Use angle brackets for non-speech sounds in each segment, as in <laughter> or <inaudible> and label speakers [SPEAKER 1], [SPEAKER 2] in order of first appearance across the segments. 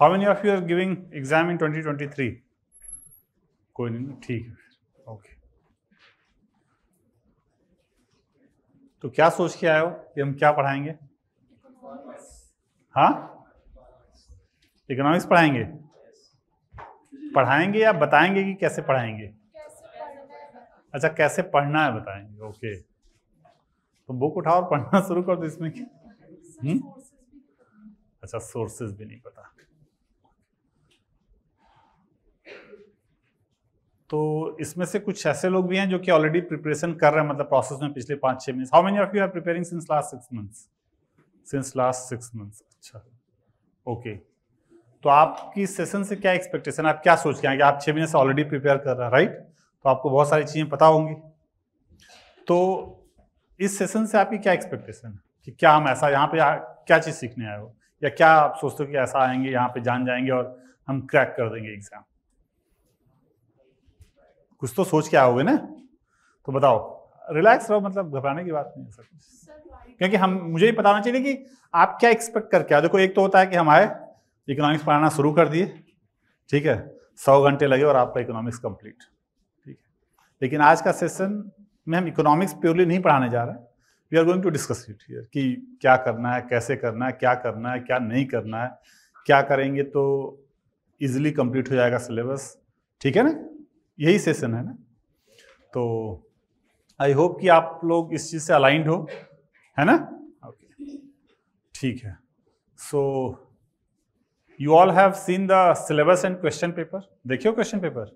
[SPEAKER 1] How many of you are giving exam in 2023 कोई नहीं ठीक है ओके तो क्या सोच के आए हो कि हम क्या पढ़ाएंगे हाँ इकोनॉमिक्स पढ़ाएंगे पढ़ाएंगे या बताएंगे कि कैसे पढ़ाएंगे अच्छा कैसे पढ़ना है बताएंगे ओके तो बुक उठाओ और पढ़ना शुरू कर दो इसमें क्या हम्म? अच्छा सोर्सेज भी नहीं पता तो इसमें से कुछ ऐसे लोग भी हैं जो कि ऑलरेडी प्रिपरेशन कर रहे हैं मतलब प्रोसेस में पिछले पाँच छः minute how many of you are preparing since last six months since last six months अच्छा ओके तो आपकी सेशन से क्या एक्सपेक्टेशन आप क्या सोच के कि आप छः महीने से ऑलरेडी प्रिपेयर कर रहे हैं राइट तो आपको बहुत सारी चीज़ें पता होंगी तो इस सेशन से आपकी क्या एक्सपेक्टेशन है कि क्या हम ऐसा यहाँ पे क्या चीज़ सीखने आए हो या क्या आप सोचते हो कि ऐसा आएंगे यहाँ पे जान जाएंगे और हम क्रैक कर देंगे एग्जाम कुछ तो सोच के आओगे ना तो बताओ रिलैक्स रहो मतलब घबराने की बात नहीं है सर क्योंकि हम मुझे ही बताना चाहिए कि आप क्या एक्सपेक्ट करके आओ देखो एक तो होता है कि हम आए इकोनॉमिक्स पढ़ाना शुरू कर दिए ठीक है सौ घंटे लगे और आपका इकोनॉमिक्स कंप्लीट ठीक है लेकिन आज का सेशन में हम इकोनॉमिक्स प्योरली नहीं पढ़ाने जा रहे हैं we are going to discuss it here कि क्या करना है कैसे करना है क्या करना है क्या नहीं करना है क्या करेंगे तो ईजिली कंप्लीट हो जाएगा सिलेबस ठीक है ना यही सेशन है ना तो आई होप कि आप लोग इस चीज़ से अलाइंड हो है ना ओके ठीक है so you all have seen the syllabus and question paper देखियो क्वेश्चन पेपर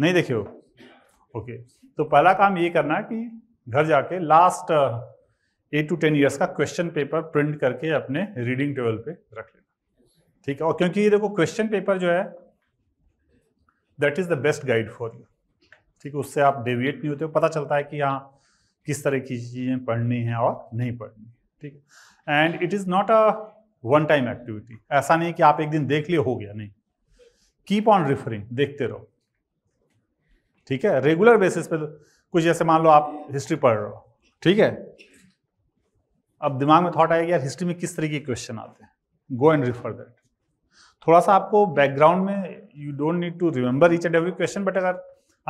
[SPEAKER 1] नहीं देखे हो ओके okay. तो पहला काम ये करना है कि घर जाके last eight to ten years का क्वेश्चन पेपर प्रिंट करके अपने रीडिंग टेबल पे रख लेना ठीक है और क्योंकि ये देखो क्वेश्चन पेपर जो है that is the best guide for you ठीक है उससे आप डेविएट नहीं होते हो पता चलता है कि हाँ किस तरह की चीज़ें पढ़नी है और नहीं पढ़नी ठीक है and it is not a one time activity ऐसा नहीं कि आप एक दिन देख लिए हो गया नहीं कीप ऑन रिफरिंग देखते रहो ठीक है रेगुलर बेसिस पे तो कुछ जैसे मान लो आप हिस्ट्री पढ़ रहे हो ठीक है अब दिमाग में थॉट आएगा यार हिस्ट्री में किस तरह के क्वेश्चन आते हैं गो एंड रिफर दैट थोड़ा सा आपको बैकग्राउंड में you don't need to remember each and every question but अगर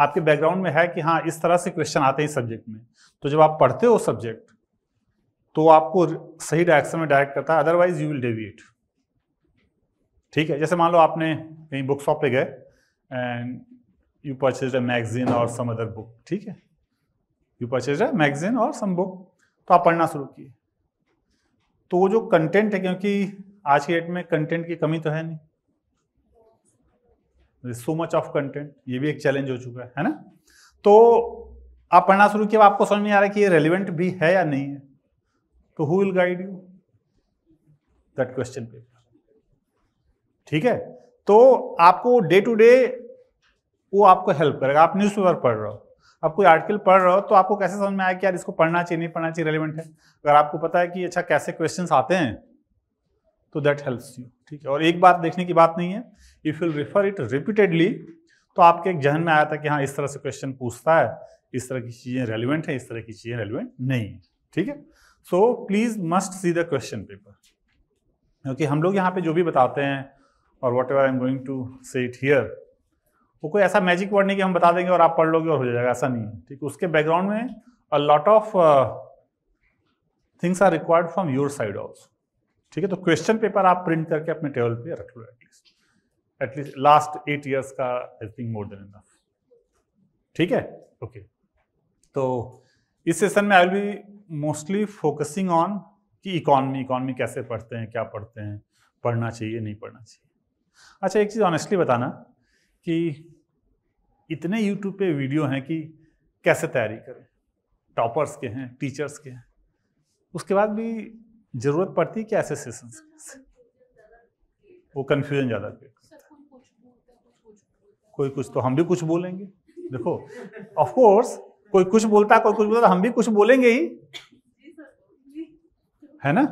[SPEAKER 1] आपके बैकग्राउंड में है कि हाँ इस तरह से क्वेश्चन आते हैं सब्जेक्ट में तो जब आप पढ़ते हो सब्जेक्ट तो आपको सही डायरेक्शन में डायरेक्ट करता है अदरवाइज यू विल डेविएट ठीक है जैसे मान लो आपने कहीं बुक शॉप पे गए and you purchase a magazine और सम अदर बुक ठीक है यू परचेज अ मैगजीन और सम बुक तो आप पढ़ना शुरू किए तो वो जो कंटेंट है क्योंकि आज के डेट में कंटेंट की कमी तो है नहीं सो मच ऑफ कंटेंट ये भी एक चैलेंज हो चुका है है ना तो आप पढ़ना शुरू किया आपको समझ नहीं आ रहा कि ये रेलिवेंट भी है या नहीं है तो who will guide you that question paper ठीक है तो आपको डे टू डे वो आपको हेल्प करेगा आप न्यूज़पेपर पढ़ रहे हो आप कोई आर्टिकल पढ़ रहे हो तो आपको कैसे समझ में आया कि यार इसको पढ़ना चाहिए नहीं पढ़ना चाहिए रेलिवेंट है अगर आपको पता है कि अच्छा कैसे क्वेश्चन आते हैं तो दैट हेल्प्स यू ठीक है और एक बात देखने की बात नहीं है if you refer it repeatedly तो आपके एक जहन में आया था कि हाँ इस तरह से क्वेश्चन पूछता है इस तरह की चीज़ें रेलिवेंट है इस तरह की चीज़ें रेलिवेंट नहीं है ठीक है so please must see the question paper क्योंकि हम लोग यहाँ पे जो भी बताते हैं और whatever I am going to say it here वो कोई ऐसा मैजिक वर्ड नहीं कि हम बता देंगे और आप पढ़ लोगे और हो जाएगा ऐसा नहीं है ठीक है उसके बैकग्राउंड में a lot of things are required from your side also ठीक है तो क्वेश्चन पेपर आप प्रिंट करके अपने टेबल पे रख लो at least at least last eight years का I think more than enough ठीक है ओके तो इस सेशन में I will be mostly focusing on कि इकॉनमी इकॉनमी कैसे पढ़ते हैं क्या पढ़ते हैं पढ़ना चाहिए नहीं पढ़ना चाहिए अच्छा एक चीज़ ऑनेस्टली बताना कि इतने यूट्यूब पे वीडियो हैं कि कैसे तैयारी करें टॉपर्स के हैं टीचर्स के हैं उसके बाद भी जरूरत पड़ती है क्या ऐसे सेशन वो कन्फ्यूजन ज़्यादा क्रिएट कोई कुछ तो हम भी कुछ बोलेंगे देखो ऑफ कोर्स कोई कुछ बोलता कोई कुछ बोलता तो हम भी कुछ बोलेंगे ही है ना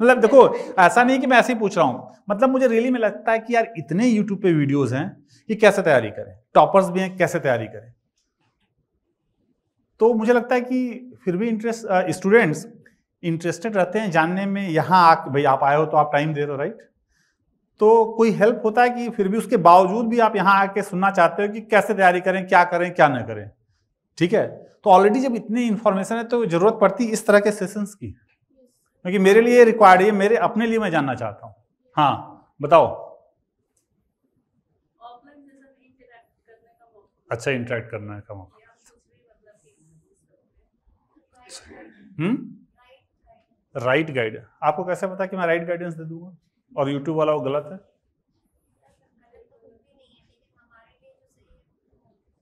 [SPEAKER 1] मतलब देखो ऐसा नहीं कि मैं ऐसे ही पूछ रहा हूं मतलब मुझे रियली में लगता है कि यार इतने यूट्यूब पे वीडियोस हैं कि कैसे तैयारी करें टॉपर्स भी हैं कैसे तैयारी करें तो मुझे लगता है कि फिर भी इंटरेस्ट स्टूडेंट्स इंटरेस्टेड रहते हैं जानने में यहाँ आ भाई आप आए हो तो आप टाइम दे रहे हो राइट तो कोई हेल्प होता है कि फिर भी उसके बावजूद भी आप यहाँ आके सुनना चाहते हो कि कैसे तैयारी करें क्या करें क्या ना करें ठीक है तो ऑलरेडी जब इतनी इन्फॉर्मेशन है तो जरूरत पड़ती इस तरह के सेशंस की क्योंकि मेरे लिए रिक्वायर्ड है मेरे अपने लिए मैं जानना चाहता हूँ हाँ बताओ अच्छा इंटरेक्ट करना है का मौका अच्छा, मतलब हम्म राइट गाइड आपको कैसे पता कि मैं राइट गाइडेंस दे दूंगा और यूट्यूब वाला वो गलत है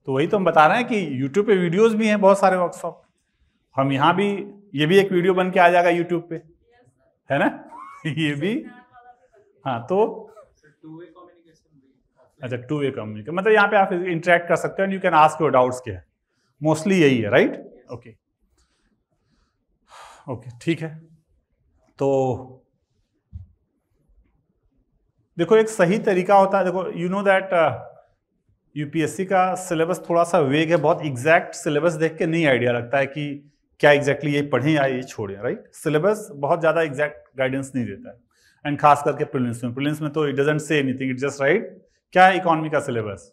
[SPEAKER 1] तो वही तो हम बता रहे हैं कि यूट्यूब पे वीडियोस भी हैं बहुत सारे वर्कशॉप हम यहाँ भी ये भी एक वीडियो बन के आ जाएगा यूट्यूब पे है ना <laughs> ये भी हाँ तो अच्छा टू वे कम्युनिकेशन मतलब यहाँ पे आप इंटरेक्ट कर सकते हो and you can ask your doubts क्या मोस्टली यही है राइट ओके ओके ठीक है तो देखो एक सही तरीका होता है देखो यू नो दैट यूपीएससी का सिलेबस थोड़ा सा वेग है बहुत एग्जैक्ट सिलेबस देख के नहीं आइडिया लगता है कि क्या एग्जैक्टली exactly ये पढ़ें या ये छोड़ें राइट सिलेबस बहुत ज़्यादा एग्जैक्ट गाइडेंस नहीं देता है एंड खास करके प्रिलिम्स में प्रिलिम्स में तो it doesn't say any it just write क्या है इकोनॉमी का सिलेबस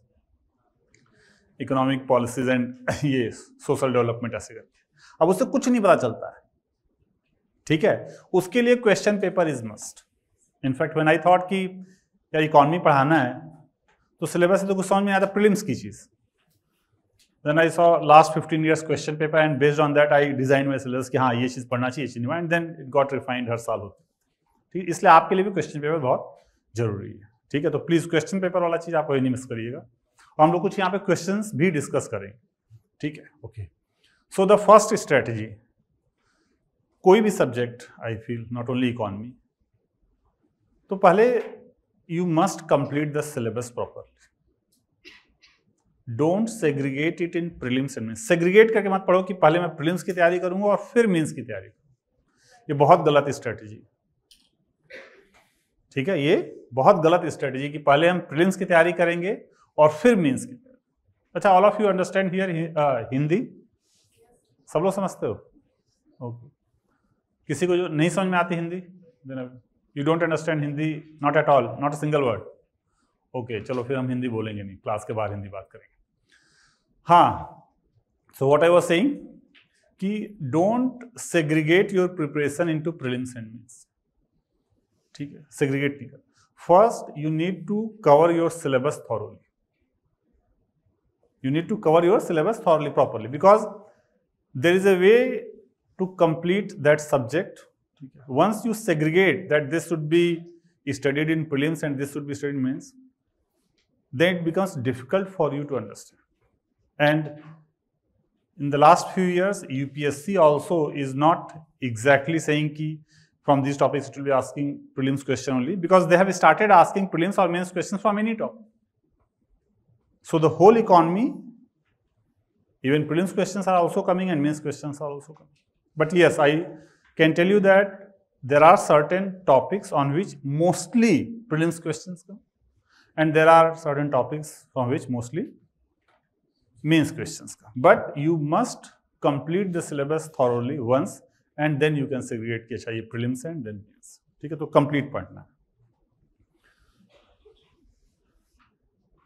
[SPEAKER 1] इकोनॉमिक पॉलिसीज एंड ये सोशल डेवलपमेंट ऐसे करके अब उससे कुछ नहीं पता चलता है ठीक है उसके लिए question paper is must in fact when I thought कि यार इकोनॉमी पढ़ाना है तो सिलेबस से तो कुछ समझ में आता प्रिलिम्स की चीज़ then I saw last fifteen years question paper and based on that I design my syllabus कि हाँ ये चीज़ पढ़ना चाहिए चीज़ and then it got refined हर साल होती ठीक है इसलिए आपके लिए भी क्वेश्चन पेपर बहुत जरूरी है ठीक है तो प्लीज़ क्वेश्चन पेपर वाला चीज़ आप कोई नहीं मिस करिएगा और हम लोग कुछ यहाँ पे क्वेश्चन भी डिस्कस करेंगे ठीक है okay so the first strategy कोई भी subject I feel not only economy तो पहले you must complete the syllabus properly don't segregate it in prelims and mean segregate करके मत पढ़ो कि पहले मैं प्रिलिम्स की तैयारी करूंगा और फिर मीन्स की तैयारी करूंगा ये बहुत गलत स्ट्रेटजी है ठीक है ये बहुत गलत स्ट्रेटजी कि पहले हम प्रिलिम्स की तैयारी करेंगे और फिर मीन्स की अच्छा all of you understand here Hindi सब लोग समझते हो ओके किसी को जो नहीं समझ में आती Hindi you don't understand Hindi not at all not a single word okay चलो फिर हम हिंदी बोलेंगे नहीं क्लास के बाहर हिंदी बात करेंगे हाँ सो वॉट आई वॉज से कि don't segregate your preparation in two and means ठीक है सेग्रीगेट नहीं कर first you need to cover your syllabus thoroughly you need to cover your syllabus thoroughly properly because there is a way to complete that subject. Once you segregate that this should be studied in prelims and this should be studied in mains, then it becomes difficult for you to understand. And in the last few years, UPSC also is not exactly saying ki from these topics it will be asking prelims question only because they have started asking prelims or mains questions from any topic. So the whole economy, even prelims questions are also coming and mains questions are also coming. But yes, I can tell you that there are certain topics on which mostly prelims questions come and there are certain topics from which mostly mains questions come. But you must complete the syllabus thoroughly once and then you can segregate कि acha ye prelims and then mains. theek hai to complete padhna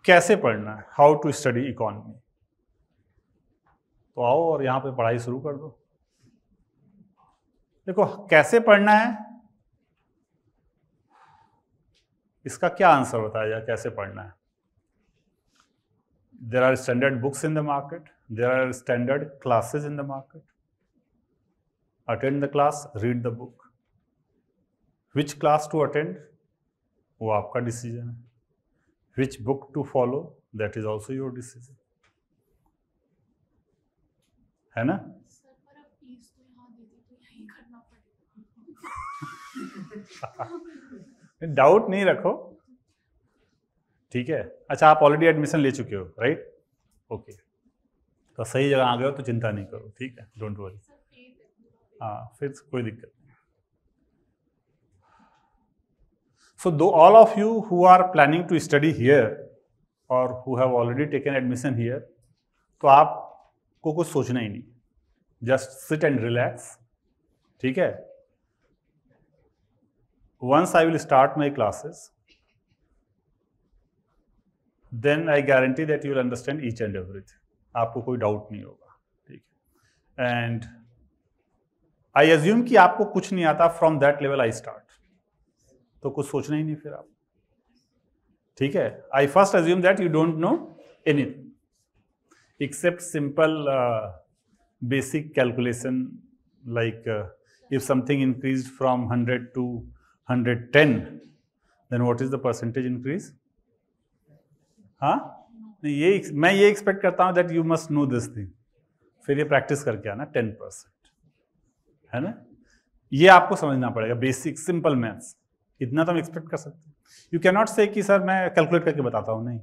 [SPEAKER 1] कैसे पढ़ना है how to study economy तो आओ और यहां पे पढ़ाई शुरू कर दो देखो कैसे पढ़ना है इसका क्या आंसर होता है या कैसे पढ़ना है there are standard books in the market there are standard classes in the market attend the class read the book which class to attend वो आपका डिसीजन है which book to follow that is also your decision है ना doubt <laughs> नहीं रखो ठीक है अच्छा आप ऑलरेडी एडमिशन ले चुके हो राइट ओके तो सही जगह आ गए हो तो चिंता नहीं करो ठीक है डोंट वरी हाँ फिर कोई दिक्कत नहीं so though all of you who are planning to study here और who have already taken admission here तो आपको कुछ सोचना ही नहीं जस्ट सिट एंड रिलैक्स ठीक है once I will start my classes, then I guarantee that you will understand each and everything. आपको कोई डाउट नहीं होगा ठीक है एंड आई एज्यूम कि आपको कुछ नहीं आता from that level I start तो कुछ सोचना ही नहीं फिर आप ठीक है I first assume that you don't know any except simple basic calculation like if something increase from hundred to 110 then what is the percentage increase हाँ नहीं ये मैं ये एक्सपेक्ट करता हूँ that you must know this thing फिर ये practice करके आना टेन परसेंट है ना ये आपको समझना पड़ेगा बेसिक सिंपल मैथ्स इतना तो हम एक्सपेक्ट कर सकते हैं यू कैन नॉट से कि सर मैं कैलकुलेट करके बताता हूँ नहीं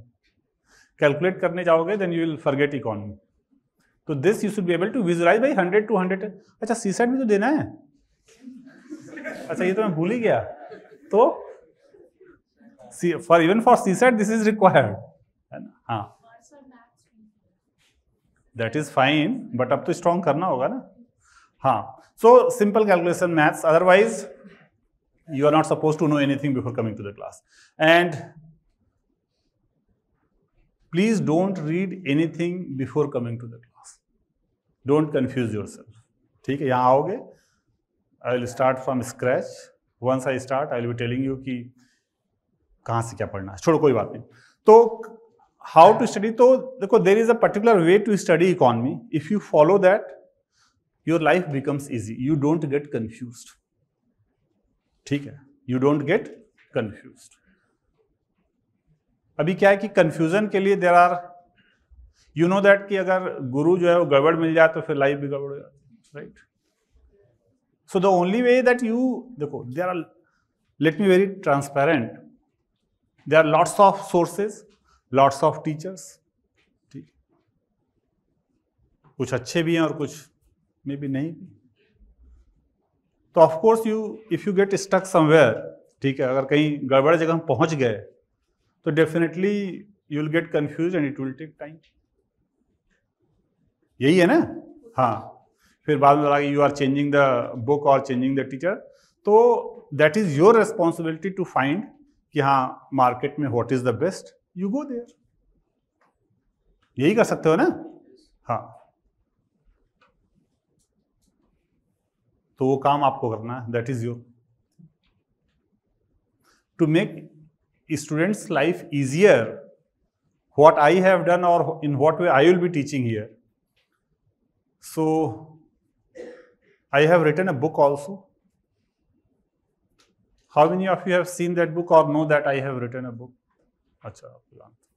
[SPEAKER 1] कैलकुलेट करने जाओगे then you will forget economy तो this you should be able to visualize by hundred to hundred अच्छा सी साइड भी तो देना है अच्छा ये तो मैं भूल ही गया तो for even for CSAT this is required है ना हाँ दैट इज फाइन बट अब तो स्ट्रॉन्ग करना होगा ना हाँ so simple calculation maths otherwise you are not suppose to know anything before coming to the class and please don't read anything before coming to the class don't confuse yourself ठीक है यहाँ आओगे I will start from scratch once I start I will be telling you कि कहाँ से क्या पढ़ना है छोड़ो कोई बात नहीं तो हाउ टू स्टडी तो देखो there is a particular way to study economy if you follow that your life becomes easy you don't get confuse ठीक है यू डोंट गेट कन्फ्यूज अभी क्या है कि कन्फ्यूजन के लिए there are you know that कि अगर गुरु जो है वो गड़बड़ मिल जाए तो फिर लाइफ भी गड़बड़ हो जाती right So the only way that you, देखो, there are, let me very transparent. There are lots of sources, lots of teachers. ठीक कुछ अच्छे भी हैं और कुछ मे बी नहीं भी तो of course you if you get stuck somewhere ठीक है अगर कहीं गड़बड़ जगह हम पहुंच गए तो definitely you will get confuse and it will take time यही है ना हाँ फिर बाद में लगा you are changing the book और चेंजिंग द टीचर तो that is your responsibility to find कि हाँ मार्केट में what is the best you go there यही कर सकते हो ना हाँ तो वो काम आपको करना है that is your to make students life easier what I have done और in what way I will be teaching here so I have written a book also. How many of you have seen that book or know that I have written a book?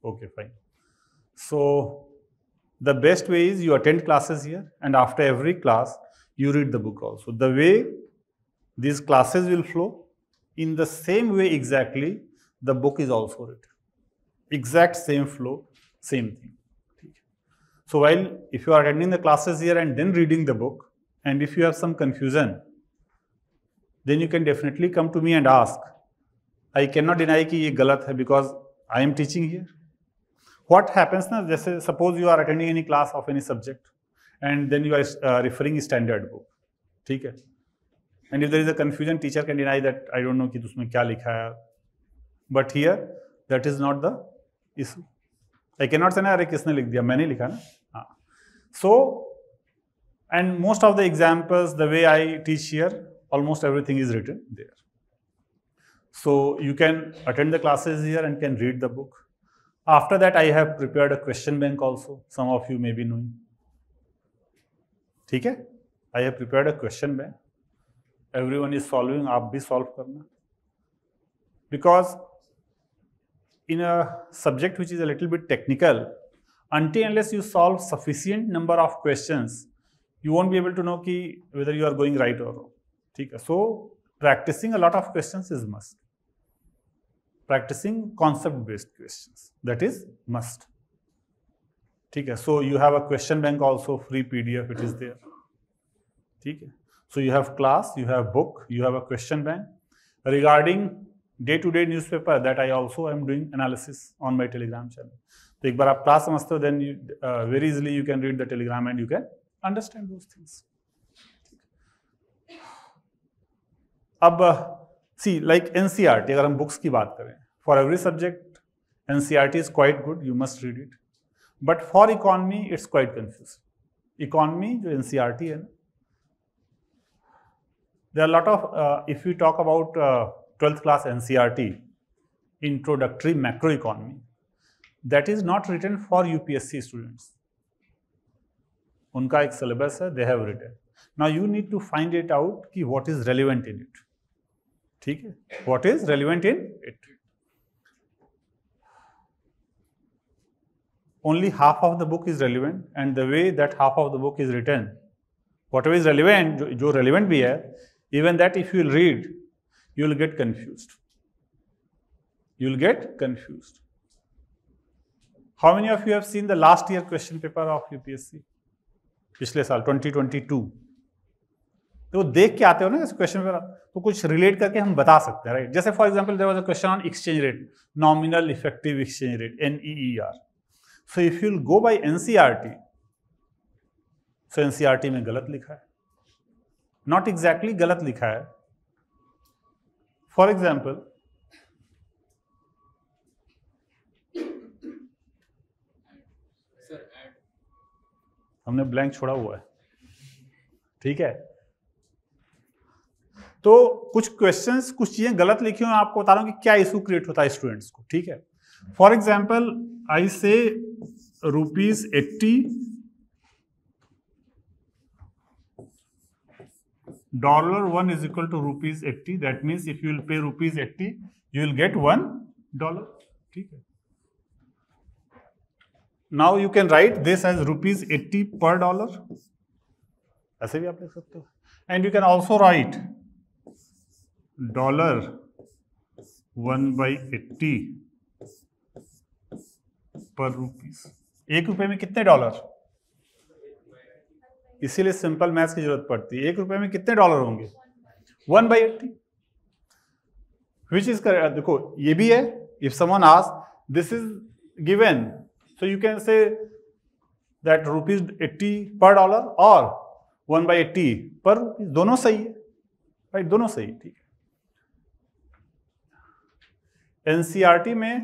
[SPEAKER 1] okay, fine. So the best way is you attend classes here and after every class you read the book also. The way these classes will flow, in the same way exactly the book is also written. Exact same flow, same thing. So while if you are attending the classes here and then reading the book, and if you have some confusion, then you can definitely come to me and ask. I cannot deny कि ये गलत है because I am teaching here. What happens now? suppose you are attending any class of any subject and then you are uh, referring standard book. ठीक है And if there is a confusion, teacher can deny that I don't know कि But here that is not the issue. I cannot say ना अरे किसने लिख दिया मैंने So and most of the examples, the way I teach here, almost everything is written there. So you can attend the classes here and can read the book. After that, I have prepared a question bank also. Some of you may be knowing. ठीक है have prepared a question bank. Everyone is solving. Is solving आप भी solve करना because in a subject which is a little until unless you solve sufficient number of questions you won't able to know know whether you are going right और or ठीक है so practicing a lot of question is must practicing concept based question that is must ठीक है so you have a question bank also free P D F it is there ठीक है so you have class you have book you have a question bank regarding day to day newspaper that I also I am doing analysis on my Telegram channel तो एक बार आप class समझते हो then very easily you can read the Telegram and you can understand those things. अब सी like an अगर हम books की बात करें for every subject N C R T is quite good you must read it but for economy it's quite confuse economy जो N C R T है ना there are lot of if you talk about twelfth class N C R T introductory macro economy that is not written for you P S C students उनका एक syllabus है they have written now you need to find it out कि what is relevant in it ठीक है what is relevant in it only half of the book is relevant and the way that half of the book is written what is relevant जो relevant भी है even that if you read you will get confuse you will get confuse how many of you have seen the last year question paper of UPSC पिछले साल 2022 तो वो देख के आते हो ना इस क्वेश्चन पर तो कुछ रिलेट करके हम बता सकते हैं राइट जैसे for example there was a question on exchange rate nominal effective exchange rate N E R so if you'll go by N C R T so N C R T में गलत लिखा है not exactly exactly गलत लिखा है for example हमने blank छोड़ा हुआ है ठीक है तो कुछ क्वेश्चंस कुछ चीजें गलत लिखी हुई आपको बता रहा हूं कि क्या इशू क्रिएट होता है स्टूडेंट्स को ठीक है for example I say rupees eighty dollar one is equal to rupees eighty that means if you will pay rupees eighty you will get one dollar ठीक है now you can write this as rupees eighty per dollar ऐसे भी आप लिख सकते हो and you can also write dollar one by eighty per rupees एक रुपए में कितने डॉलर इसीलिए सिंपल मैथ्स की जरूरत पड़ती है एक रुपए में कितने डॉलर होंगे one by eighty which is कर देखो ये भी है इफ समन आज this is given So you can say that rupees 80 per dollar or 1 by 80 per rupees दोनों सही है राइट दोनों सही theek hai ncrt mein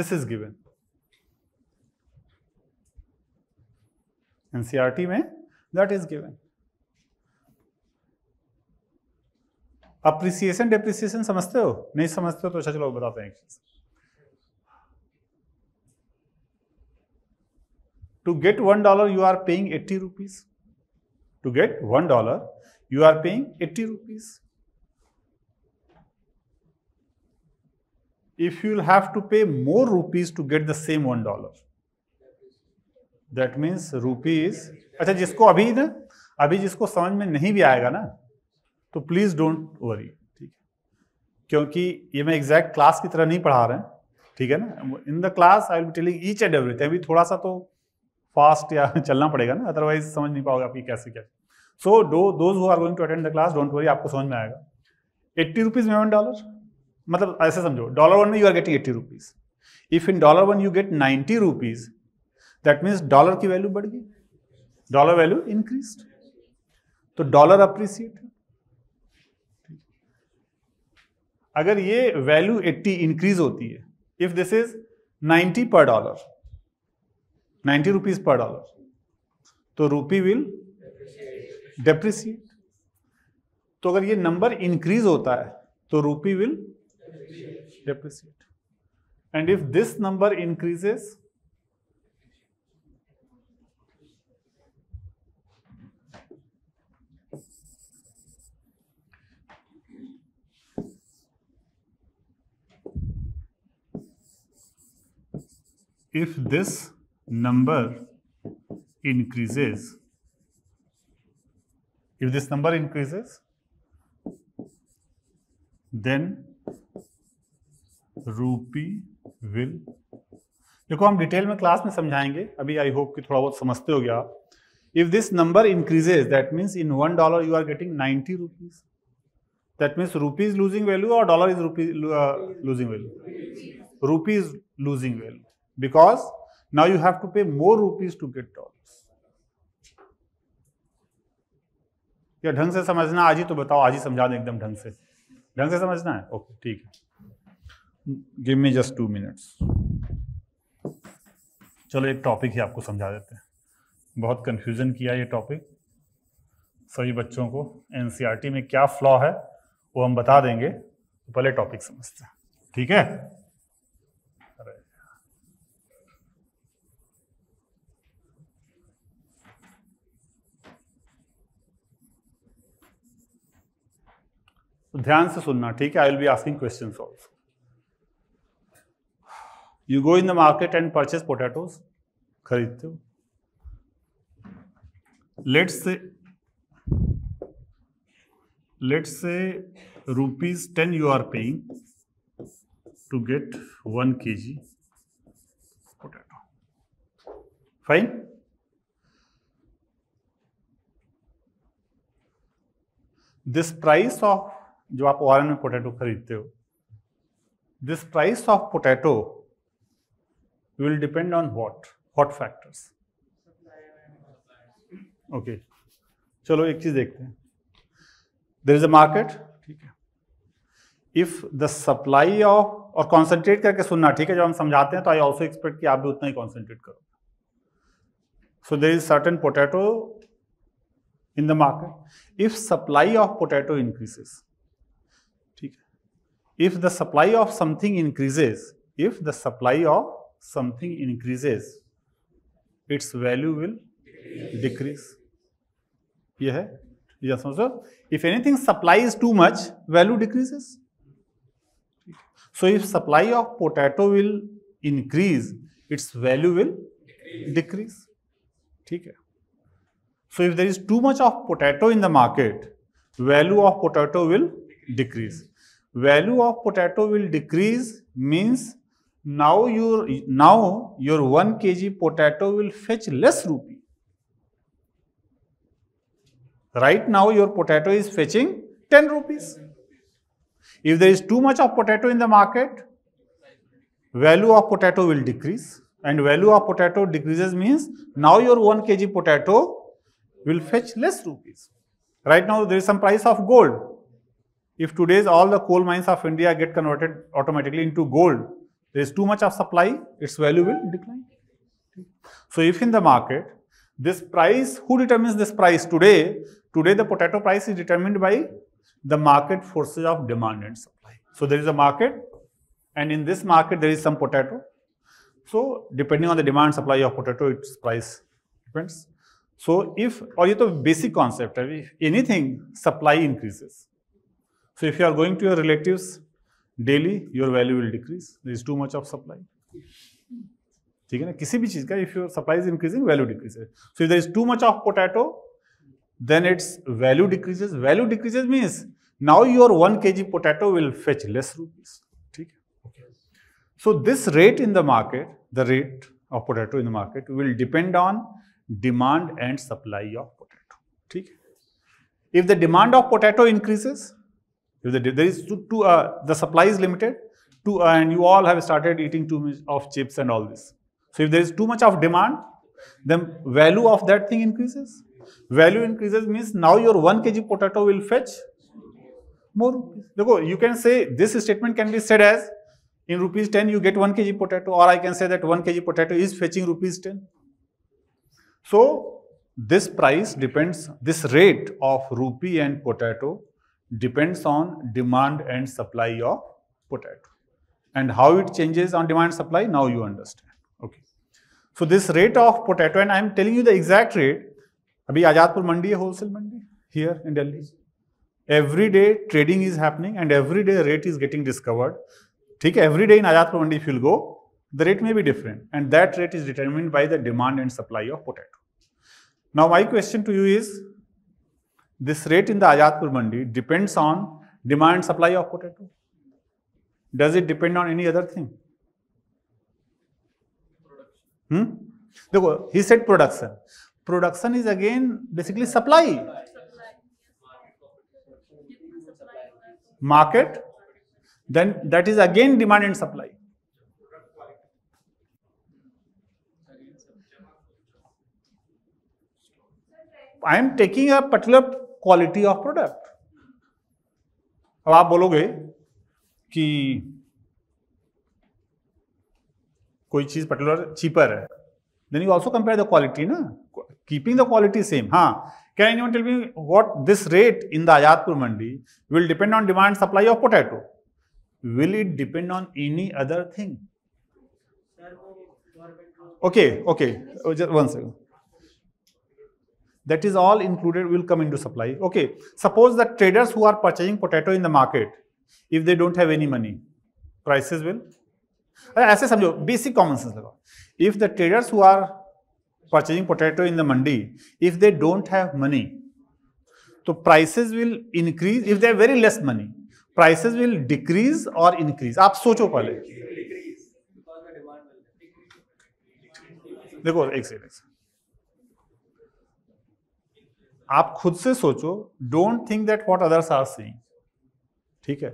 [SPEAKER 1] this is given ncrt mein that is given appreciation depreciation समझते हो नहीं समझते हो तो अच्छा चलो बताते हैं एक चीज़ to get one dollar you are paying 80 rupees to get one dollar you are paying 80 rupees if you will have to pay more rupees to get the same one dollar that means rupees अच्छा जिसको अभी ना अभी जिसको समझ में नहीं भी आएगा ना तो प्लीज डोंट वरी ठीक है क्योंकि ये मैं एग्जैक्ट क्लास की तरह नहीं पढ़ा रहे हैं ठीक है ना in the class I will telling each and everything अभी थोड़ा सा तो फास्ट या <laughs> चलना पड़ेगा ना अदरवाइज समझ नहीं पाओगे आपकी कैसे क्या so do those who are going to attend the class don't worry आपको समझ में आएगा एट्टी रुपीज़ में वन डॉलर मतलब ऐसे समझो डॉलर वन में you are getting eighty rupees if in dollar one you get ninety rupees that means dollar की वैल्यू बढ़ गई डॉलर वैल्यू इंक्रीज तो डॉलर अप्रिसिएट अगर ये वैल्यू 80 इंक्रीज होती है इफ दिस इज 90 पर डॉलर 90 rupees per dollar. तो रूपी विल डेप्रिसिएट तो अगर ये नंबर इंक्रीज होता है तो rupee will depreciate and if this number increases if this number increases, if this number increases, then rupee will देखो हम डिटेल में क्लास में समझाएंगे अभी आई होप कि थोड़ा बहुत समझते हो गया if this number increases that means in one dollar you are getting ninety rupees that means rupees losing value और dollar is rupee losing value rupees losing value because Now you have to pay more rupees to get dollars. या ढंग से समझना आज ही तो बताओ आज ही समझा दें एकदम ढंग से ढंग से समझना है ओके ठीक है give me just two minutes चलो एक टॉपिक ही आपको समझा देते हैं बहुत कंफ्यूजन किया ये टॉपिक सभी बच्चों को एनसीईआरटी e में क्या फ्लॉ है वो हम बता देंगे तो पहले टॉपिक समझते हैं ठीक है तो ध्यान से सुनना ठीक है I will be asking question also you go in the market and purchase potatoes खरीदते हो let say let say rupees ten you are paying to get one K G potato fine this price of जो आप ऑयल में potato खरीदते हो this price of potato will depend on what what factors okay चलो एक चीज देखते हैं देर इज अ मार्केट ठीक है इफ द सप्लाई ऑफ और कॉन्सेंट्रेट करके सुनना ठीक है जब हम समझाते हैं तो आई ऑल्सो एक्सपेक्ट कि आप भी उतना ही कॉन्सेंट्रेट करो so there is certain potato in the market if supply of potato increases if the supply of something increases, if the supply of something increases, its value will decrease. Yeah. Yes, if anything supply is too much, value decreases. So if supply of potato will increase, its value will decrease. decrease. So if there is too much of potato in the market, value of potato will decrease value of potato will decrease means now your now your 1 kg potato will fetch less rupee right now your potato is fetching 10 rupees if there is too much of potato in the market value of potato will decrease and value of potato decreases means now your 1 kg potato will fetch less rupees right now there is some price of gold if today's all the coal mines of India get converted automatically into gold, there is too much of supply, its value will decline. So if in the market, this price, who determines this price today? Today the potato price is determined by the market forces of demand and supply. So there is a market and in this market there is some potato. So depending on the demand supply of potato, its price depends. So if, or is a basic concept if anything, supply increases. So if you are going to your relatives daily, your value will decrease. There is too much of supply. If your supply is increasing, value decreases. So if there is too much of potato, then its value decreases. Value decreases means now your 1 kg potato will fetch less rupees. So this rate in the market, the rate of potato in the market will depend on demand and supply of potato. If the demand of potato increases, if the, there too uh, the supply is limited, uh, and you all have started eating too much of chips and all this. So if there is too much of demand, then value of that thing increases. Value increases means now your 1 kg potato will fetch more rupees. You can say this statement can be said as in rupees 10 you get 1 kg potato or I can say that 1 kg potato is fetching rupees 10. So this price depends, this rate of rupee and potato depends on demand and supply of potato. And how it changes on demand supply, now you understand. Okay. So this rate of potato, and I am telling you the exact rate. Abhi Ajatpur Mandi wholesale mandi here in Delhi. Every day trading is happening and every day rate is getting discovered. Okay, every day in Ajatpur Mandi if you go, the rate may be different and that rate is determined by the demand and supply of potato. Now my question to you is, this rate in the Ajatpur Mandi depends on demand supply of potato. Does it depend on any other thing? Hmm? Look, he said production. Production is again basically supply. Market, then that is again demand and supply. I am taking a particular quality of product अब आप बोलोगे कि कोई चीज particular cheaper है then you also compare the quality ना keeping the quality same हाँ can you tell me what this rate in the Azadpur mandi will depend on demand supply of potato will it depend on any other thing okay okay one second That is all included will come into supply. Okay. Suppose that traders who are purchasing potato in the market, if they don't have any money, prices will. ऐसे समझो Basic common sense लगाओ if the traders who are purchasing potato in the mandi if they don't have money so prices will increase if they have very less money prices will decrease or increase आप सोचो पहले देखो एक second आप खुद से सोचो don't think that what others are seeing ठीक है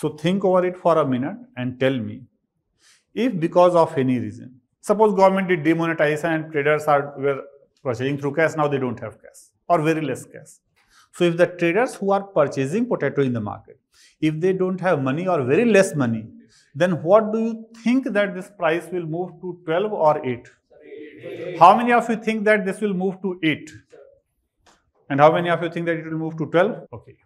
[SPEAKER 1] so think over it for a minute and tell me if because of any reason suppose government did demonetisation and traders are purchasing through cash now they don't have cash or very less cash so if the traders who are purchasing potato in the market if they don't have money or very less money then what do you think that this price will move to 12 or 8 how many of you think that this will move to 8 and how many of you think that it will move to 12? Okay.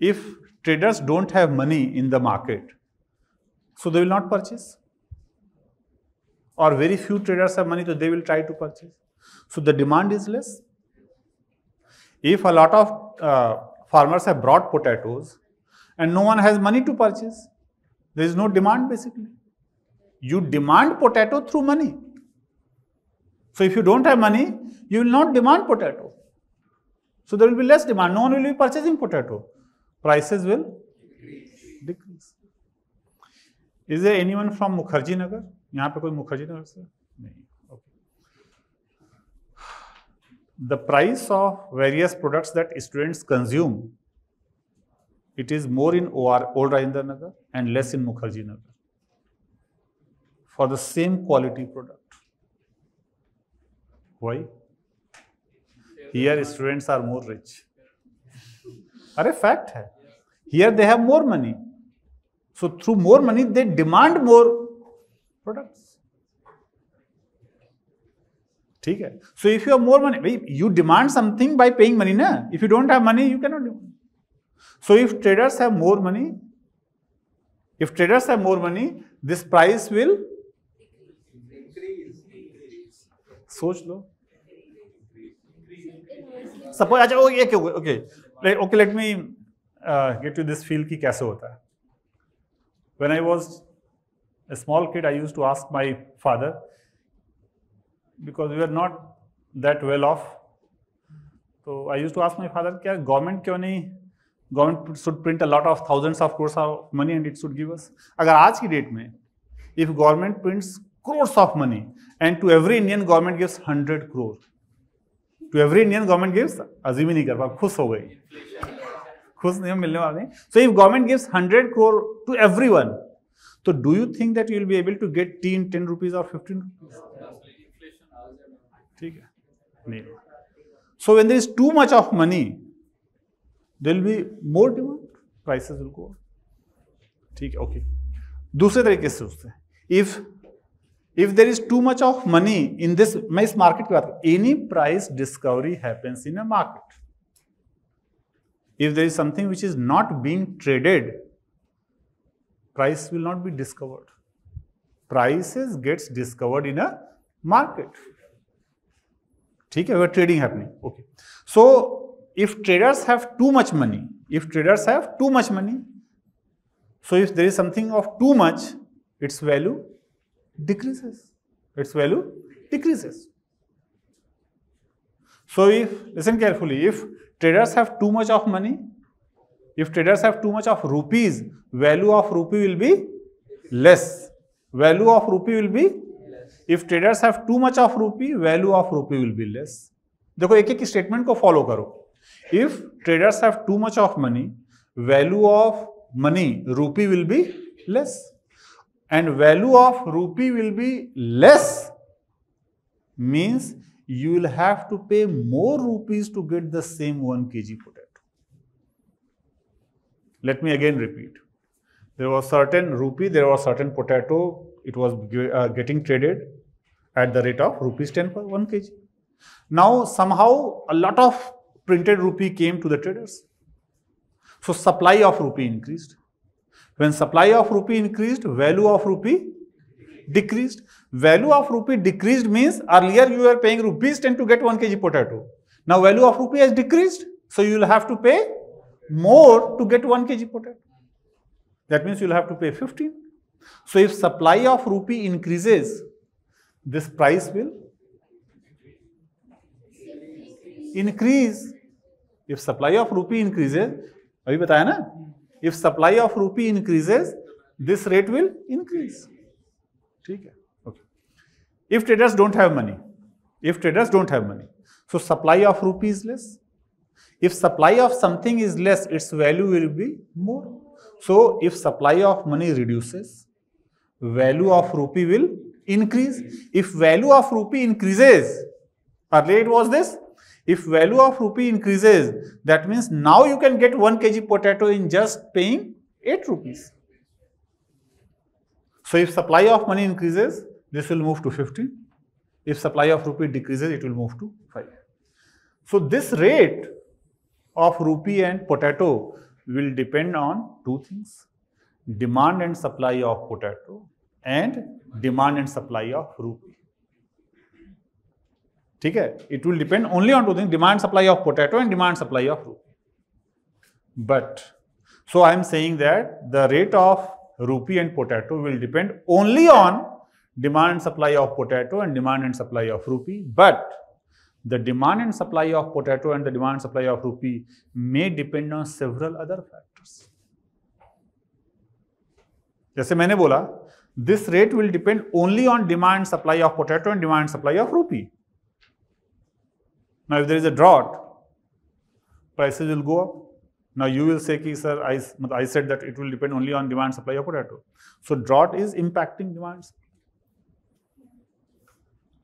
[SPEAKER 1] If traders don't have money in the market, so they will not purchase. Or very few traders have money, so they will try to purchase. So the demand is less. If a lot of uh, farmers have brought potatoes and no one has money to purchase, there is no demand basically you demand potato through money. So if you don't have money, you will not demand potato. So there will be less demand. No one will be purchasing potato. Prices will decrease. Is there anyone from Mukherjee Nagar? यहाँ पे कोई मुखर्जी नगर से नहीं okay the price of various products that students consume it is more in uh Nagar for the same quality product. Why? Here students are more rich. Are a fact hai. Here they have more money. So through more money they demand more products. ठीक So if you have more money, you demand something by paying money, na? If you don't have money, you cannot. So not demand so if traders if traders have more money this price will सोच लो suppose अच्छा वो ये okay okay let me get you this feel कि कैसे होता है when I was small kid I use to ask my father because you are not that well off तो I use to ask my father क्या government क्यों नहीं government should print a lot of thousands of course of money and it should give us अगर आज की date में if government prints crores of money and to every Indian government gives 100 crore. To every Indian government gives, अजीब ही नहीं कर पा खुश हो गई खुश नहीं मिलने वाले so if government gives 100 crore to everyone तो do you think that you will be able to get teen ten rupees और फिफ्टीन ठीक है नहीं so when there is too much of money there will be more demand prices will go ठीक है okay दूसरे तरीके से सोचते हैं if if there is too much of money in this मैं इस मार्केट की बात Any price discovery happens in a market. if there is something which is not being traded, price will not be discovered. Prices gets discovered in a market. Okay, we are trading happening. Okay. So if traders have too much money, if traders have too much money, so if there is something of too much, its value decreases. Its value decreases. So if, listen carefully, if traders have too much of money, if traders have too much of rupees, value of rupee will be less. Value of rupee will be less. if traders have too much of rupee, value of rupee will be less. देखो एक एक statement को follow करो if traders have too much of money value of money rupee will be less and value of rupee will be less means you will have to pay more rupees to get the same 1 kg potato. Let me again repeat. There was certain rupee, there was certain potato, it was uh, getting traded at the rate of rupees 10 per 1 kg. Now somehow a lot of printed rupee came to the traders. So supply of rupee increased. When supply of rupee increased, value of rupee decreased. Value of rupee decreased means earlier you were paying rupees 10 to get 1 kg potato. Now value of rupee has decreased. So you will have to pay more to get 1 kg potato. That means you will have to pay 15. So if supply of rupee increases, this price will increase. If supply of rupee increases, अभी बताया ना if supply of rupee increases, this rate will increase. Okay. If traders don't have money, if traders don't have money, so supply of rupee is less. If supply of something is less, its value will be more. So if supply of money reduces, value of rupee will increase. If value of rupee increases, earlier it was this if value of rupee increases, that means now you can get 1 kg potato in just paying 8 rupees. So if supply of money increases, this will move to 50. If supply of rupee decreases, it will move to 5. So this rate of rupee and potato will depend on two things, demand and supply of potato and demand and supply of rupee. ठीक it will depend only on two things demand supply of potato and demand supply of rupee but so i am saying that the rate of rupee and potato will depend only on demand supply of potato and demand and supply of rupee but the demand and supply of potato and the demand supply of rupee may depend on several other factors जैसे मैंने बोला this rate will depend only on demand supply of potato and demand supply of rupee now, if there is a drought, prices will go up. Now, you will say, sir, I, I said that it will depend only on demand supply of potato. So, drought is impacting demand.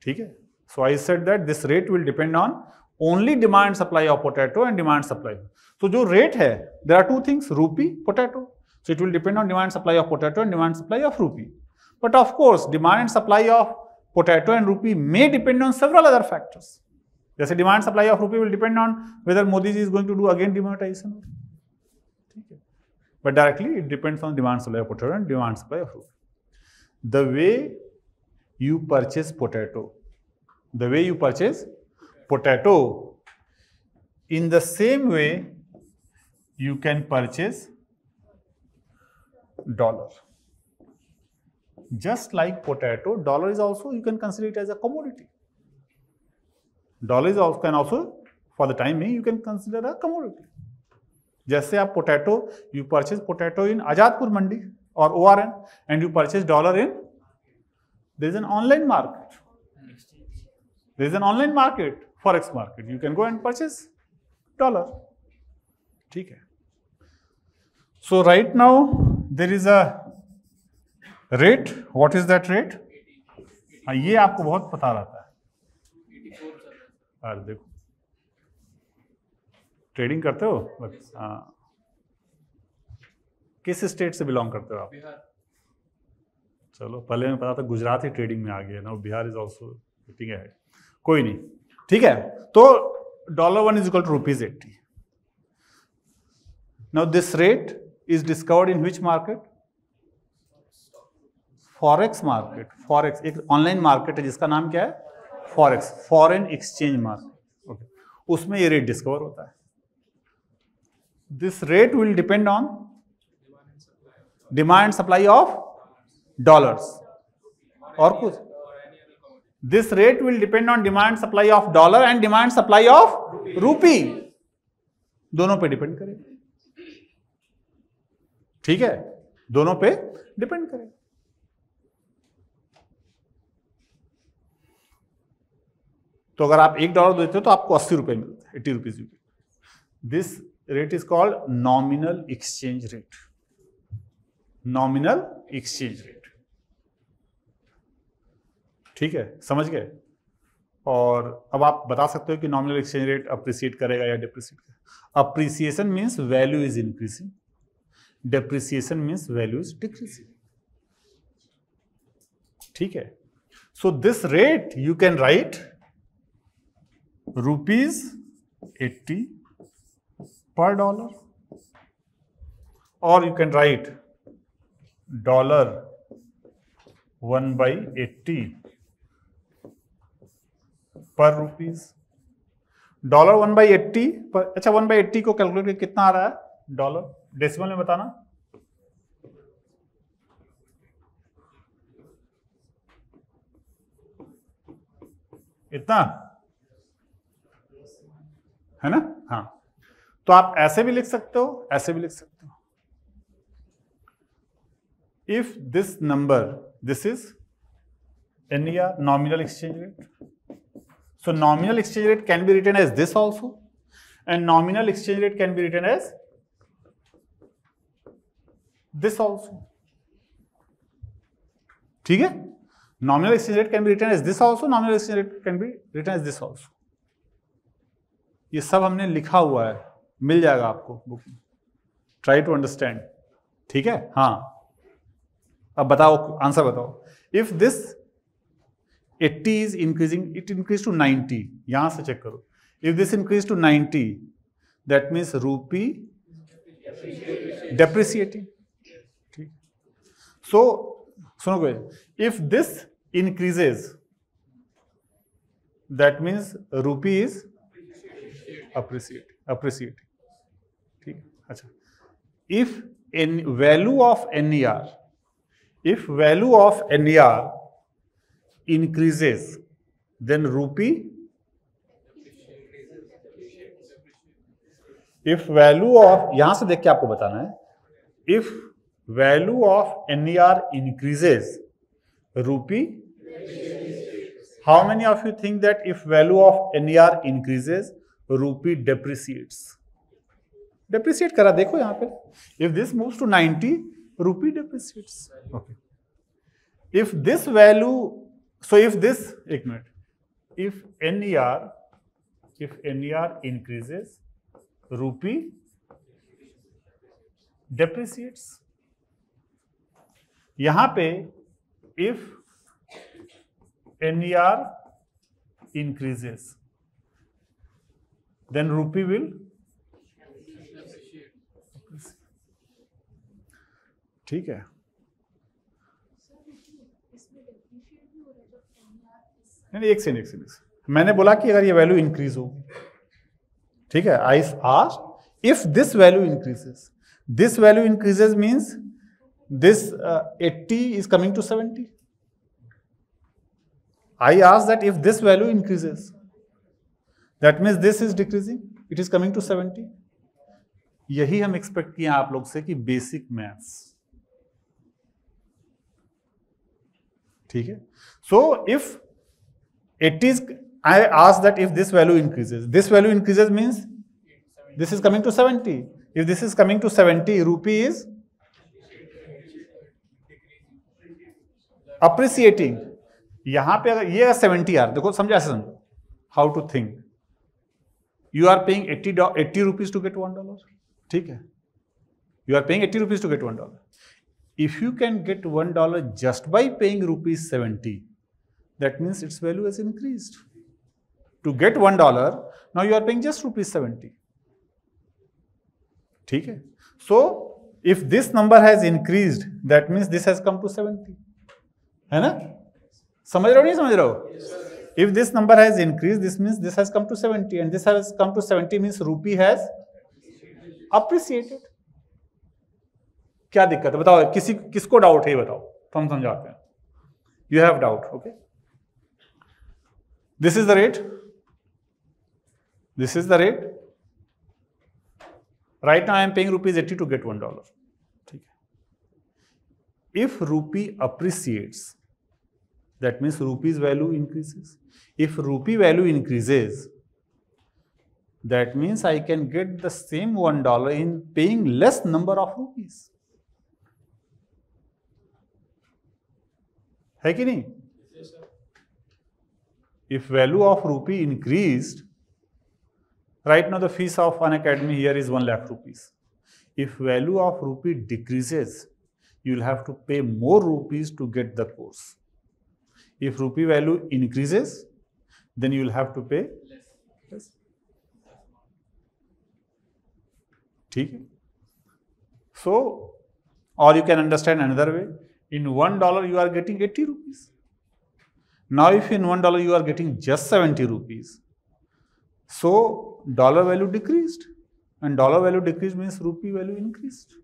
[SPEAKER 1] Okay? So, I said that this rate will depend on only demand supply of potato and demand supply. So, the rate है, there are two things, rupee, potato. So, it will depend on demand supply of potato and demand supply of rupee. But of course, demand and supply of potato and rupee may depend on several other factors. जैसे demand supply of rupee will depend on whether Modi ji is going to do again demonetisation ठीक है but directly it depends on demand supply of potato and demand supply of rupee the way you purchase potato the way you purchase potato in the same way you can purchase dollar just like potato dollar is also you can consider it as a commodity dollar of can also for the time you can consider a commodity जैसे आप potato you purchase potato in Azadpur mandi और or an and you purchase dollar in there is an online market there is an online market forex market you can go and purchase dollar ठीक है so right now there is a rate what is that rate ये आपको बहुत पता रहता है अरे देखो ट्रेडिंग करते हो अच्छा किस स्टेट से बिलोंग करते हो आप चलो पहले मैं पता था गुजरात ही ट्रेडिंग में आ गया ना बिहार इज ऑल्सो ठीक है कोई नहीं ठीक है तो dollar one is equal to rupees eighty now this rate is discovered in which market forex market forex एक ऑनलाइन मार्केट है जिसका नाम क्या है forex foreign exchange market okay उसमें ये रेट डिस्कवर होता है this rate will depend on demand supply of dollars और कुछ this rate will depend on demand supply of dollar and demand supply of rupee दोनों पे डिपेंड करेगा ठीक है दोनों पे डिपेंड करेगा तो अगर आप एक डॉलर देते हो तो आपको अस्सी रुपये मिलते हैं eighty rupees this rate is called nominal exchange rate nominal exchange rate ठीक है समझ गए और अब आप बता सकते हो कि नॉमिनल एक्सचेंज रेट अप्रिसिएट करेगा या डिप्रिसिएट करेगा appreciation means value is increasing depreciation means value is decreasing ठीक है so this rate you can write rupees eighty per dollar और you can write dollar one by eighty per rupees dollar one by eighty per अच्छा one by eighty को calculate कितना आ रहा है dollar decimal में बताना इतना है ना हाँ तो आप ऐसे भी लिख सकते हो ऐसे भी लिख सकते हो if this number this is India nominal exchange rate so nominal exchange rate can be written as this also and nominal exchange rate can be written as this also ठीक है nominal exchange rate can be written as this also nominal exchange rate can be written as this also ये सब हमने लिखा हुआ है मिल जाएगा आपको बुक में ट्राई टू अंडरस्टैंड ठीक है हाँ अब बताओ आंसर बताओ if this 80 is increasing it increase to 90 यहां से चेक करो if this increase to 90 that means rupee depreciating ठीक सो सुनो कोई if this increases that means rupee is appreciate appreciate ठीक अच्छा if an value of N E R if value of N E R increases then rupee if value of यहां से देख के आपको बताना है if value of N E R increases rupee how many of you think that if value of N E R increases rupee depreciates depreciate करा देखो यहां पर if this move to ninety rupee okay if this value so if this एक minute if N E R if N E R increases rupee depreciates यहां पे if N E R increases then rupee will ठीक है नहीं एक second एक second मैंने बोला कि अगर ये वैल्यू इंक्रीज होगी ठीक है I R if this value increases this value increases means this 80 is coming to 70 I ask that if this value increases that means this is decreasing it is coming to seventy यही हम expect किए आप लोग से कि basic maths ठीक है so if it is I ask that if this value increases this value increases means this is coming to seventy if this is coming to seventy rupee is appreciating यहां पे अगर ये seventy आर देखो समझा how to think you are paying 80, 80 rupees to get $1. ठीक है you are paying 80 rupees to get $1. If you can get $1 just by paying rupees 70, that means its value has increased. To get $1, now you are paying just rupees 70. ठीक है So, if this number has increased, that means this has come to 70. है ना समझ रहे हो नहीं समझ रहे हो if this number has increased, this means this has come to 70 and this has come to 70 means rupee has appreciated. क्या दिक्कत है बताओ किसी किसको डाउट है ये बताओ तो हम समझाते हैं you have doubt okay this is the rate this is the rate right now I am paying rupees eighty to get one dollar ठीक है if rupee appreciates that means rupees value increases if rupee value increases, that means I can get the same one dollar in paying less number of rupees. है कि नहीं if value of rupee increased right now the fees of an academy here is 1 lakh rupees if value of rupee decreases you will have to pay more rupees to get the course if rupee value increases then you will have to pay less. Yes. So, or you can understand another way in one dollar you are getting 80 rupees. Now, if in one dollar you are getting just 70 rupees, so dollar value decreased and dollar value decreased means rupee value increased.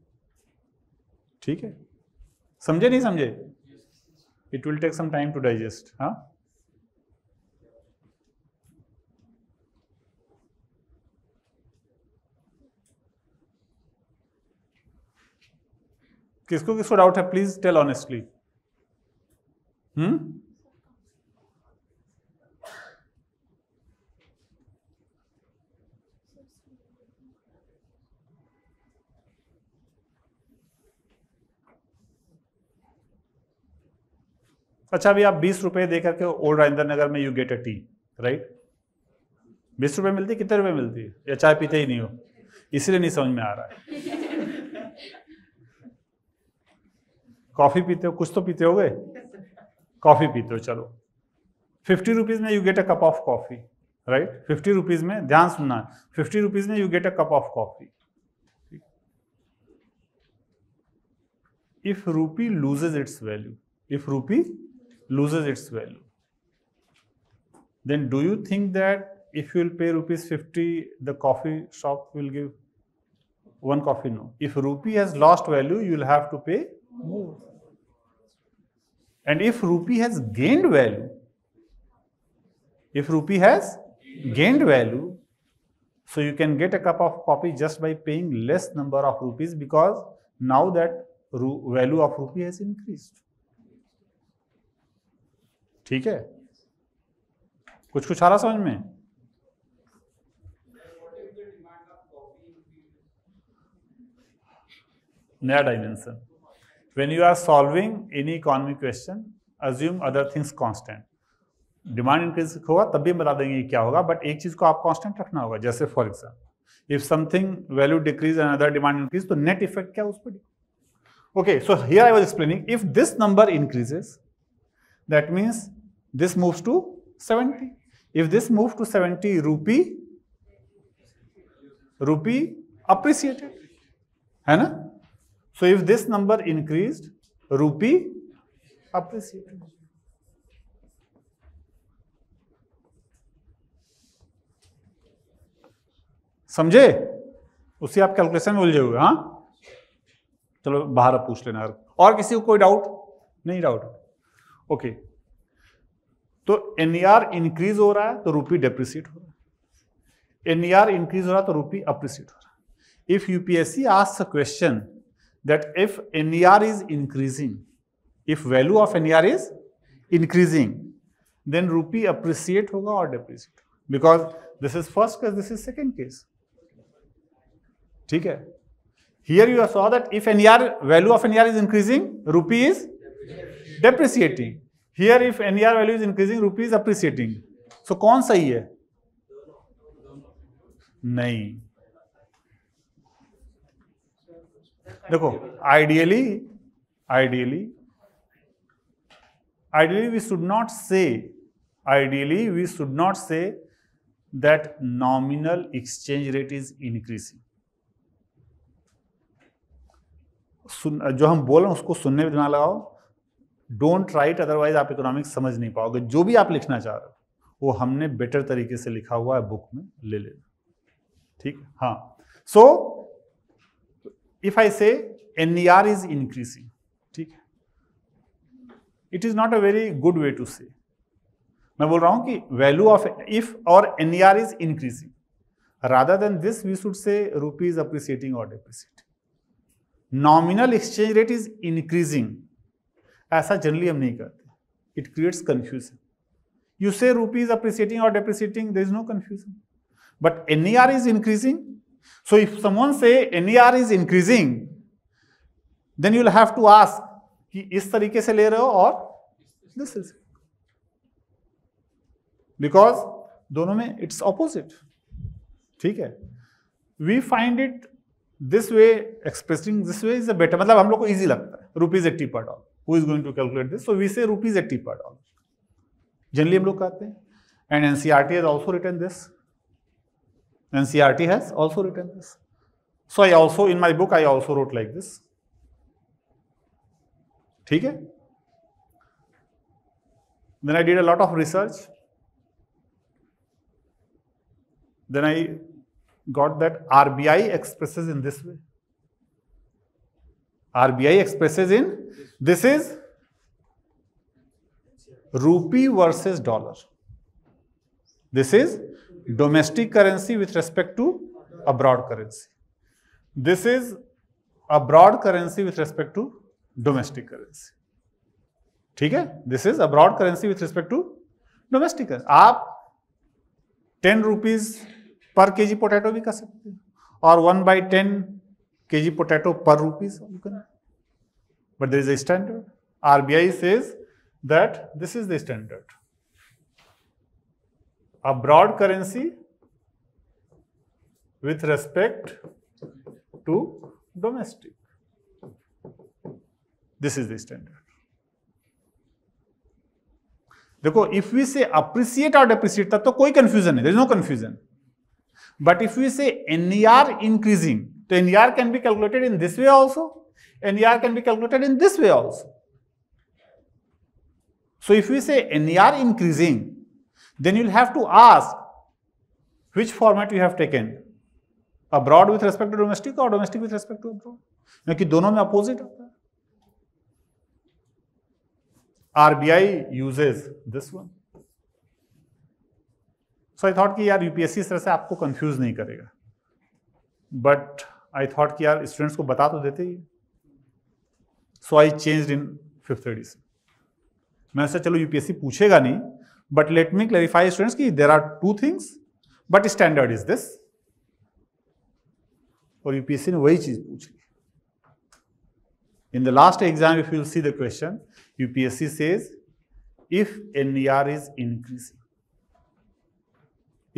[SPEAKER 1] Okay. Samjhe nahi samjhe? It will take some time to digest. Huh? किसको किसको doubt है please tell honestly हम्म अच्छा अभी आप बीस रुपए दे करके old Rajendra Nagar में you get a tea right बीस रुपए मिलती कितने रुपए मिलती है या चाय पीते ही नहीं हो इसलिए नहीं समझ में आ रहा है कॉफी पीते हो कुछ तो पीते हो गए कॉफी पीते हो चलो फिफ्टी रुपीज में you get a cup of coffee right fifty rupees में ध्यान सुनना फिफ्टी रुपीज में you get a cup of coffee if rupee loses its value if rupee loses its value then do you think that if you will pay rupees fifty the coffee shop will give one coffee no if rupee has lost value you will have to pay moved. And if rupee has gained value, if rupee has gained value, so you can get a cup of coffee just by paying less number of rupees because now that value of rupee has increased. ठीक है कुछ कुछ आ रहा समझ में नया dimension when you are solving any economy question, assume other things constant. Demand increases, होगा तभी बता देंगे क्या होगा, but एक चीज को आप constant रखना होगा, जैसे for example, if something value decreases and other demand increases, तो net effect क्या उस पर? Okay, so here I was explaining, if this number increases, that means this moves to 70. If this moves to 70 rupee, rupee appreciated, है ना? So if this number increased, rupee appreciated. समझे उसी आप calculation उलझे हुए हाँ चलो बाहर आप पूछ लेना और किसी को कोई डाउट नहीं डाउट ओके तो एन इंक्रीज e हो रहा है तो रुपी डेप्रिसिएट हो रहा है एनईआर इंक्रीज e हो रहा है तो रुपी अप्रिसिएट हो रहा है if UPSC ask question that if NER is increasing, if value of NER is increasing, then rupee appreciate hoga or depreciate because this is first case, this is second case. ठीक है Here you saw that if NER value of NER is increasing, rupee is depreciating. Here if NER value is increasing, rupee is appreciating. So कौन सही है नहीं देखो ideally ideally ideally we should not say ideally we should not say that nominal exchange rate is increasing सुन जो हम बोल रहे हैं उसको सुनने में दिमाग लगाओ डोंट राइट अदरवाइज आप इकोनॉमिक्स समझ नहीं पाओगे जो भी आप लिखना चाह रहे हो वो हमने बेटर तरीके से लिखा हुआ है बुक में ले लेना ठीक हाँ so so, if I say NER is increasing, ठीक it is not a very good way to say. मैं बोल रहा हूं कि वैल्यू ऑफ इफ और NER is increasing rather than this we should say rupee is appreciating और depreciating nominal exchange rate is increasing ऐसा generally हम नहीं करते it creates confusion you say rupee is appreciating or depreciating there is no confusion but ner is increasing So if someone say NER is increasing, then you will have to ask कि इस तरीके से ले रहे हो और this is because दोनों में इट्स ऑपोजिट ठीक है we find it this way expressing this way is a better मतलब हम लोग को ईजी लगता है rupees eighty per dollar who is going to calculate this so we say rupees eighty per dollar generally हम लोग कहते हैं and NCERT has also written this NCRT has also written this. So I also, in my book, I also wrote like this. Okay. then I did a lot of research. Then I got that RBI expresses in this way. RBI expresses in this is rupee versus dollar. This is domestic currency with respect to abroad currency. This is abroad currency with respect to domestic currency. ठीक है this is abroad currency with respect to domestic आप ten rupees per K G potato भी कर सकते हैं और one by ten K G potato per rupees but there is a standard RBI says that this is the standard a broad currency with respect to domestic. This is the standard. Deco, if we say appreciate or depreciate, that no confusion. There is no confusion. But if we say NER increasing, then NER can be calculated in this way also. NER can be calculated in this way also. So if we say NER increasing, then you'll have to ask which format you have taken abroad with respect to domestic or domestic with respect to abroad क्योंकि dono mein opposite hota hai RBI uses this one. So I thought ki yaar UPSC is tarah se aapko confuse nahi karega but i thought ki yaar students ko bata to dete hi so i changed in fifth मैं ऐसा चलो UPSC पूछेगा नहीं But let me clarify students ki there are two things, but standard is this. Or UPSC ne wahi cheez In the last exam, if you see the question, UPSC says, if NER is increasing,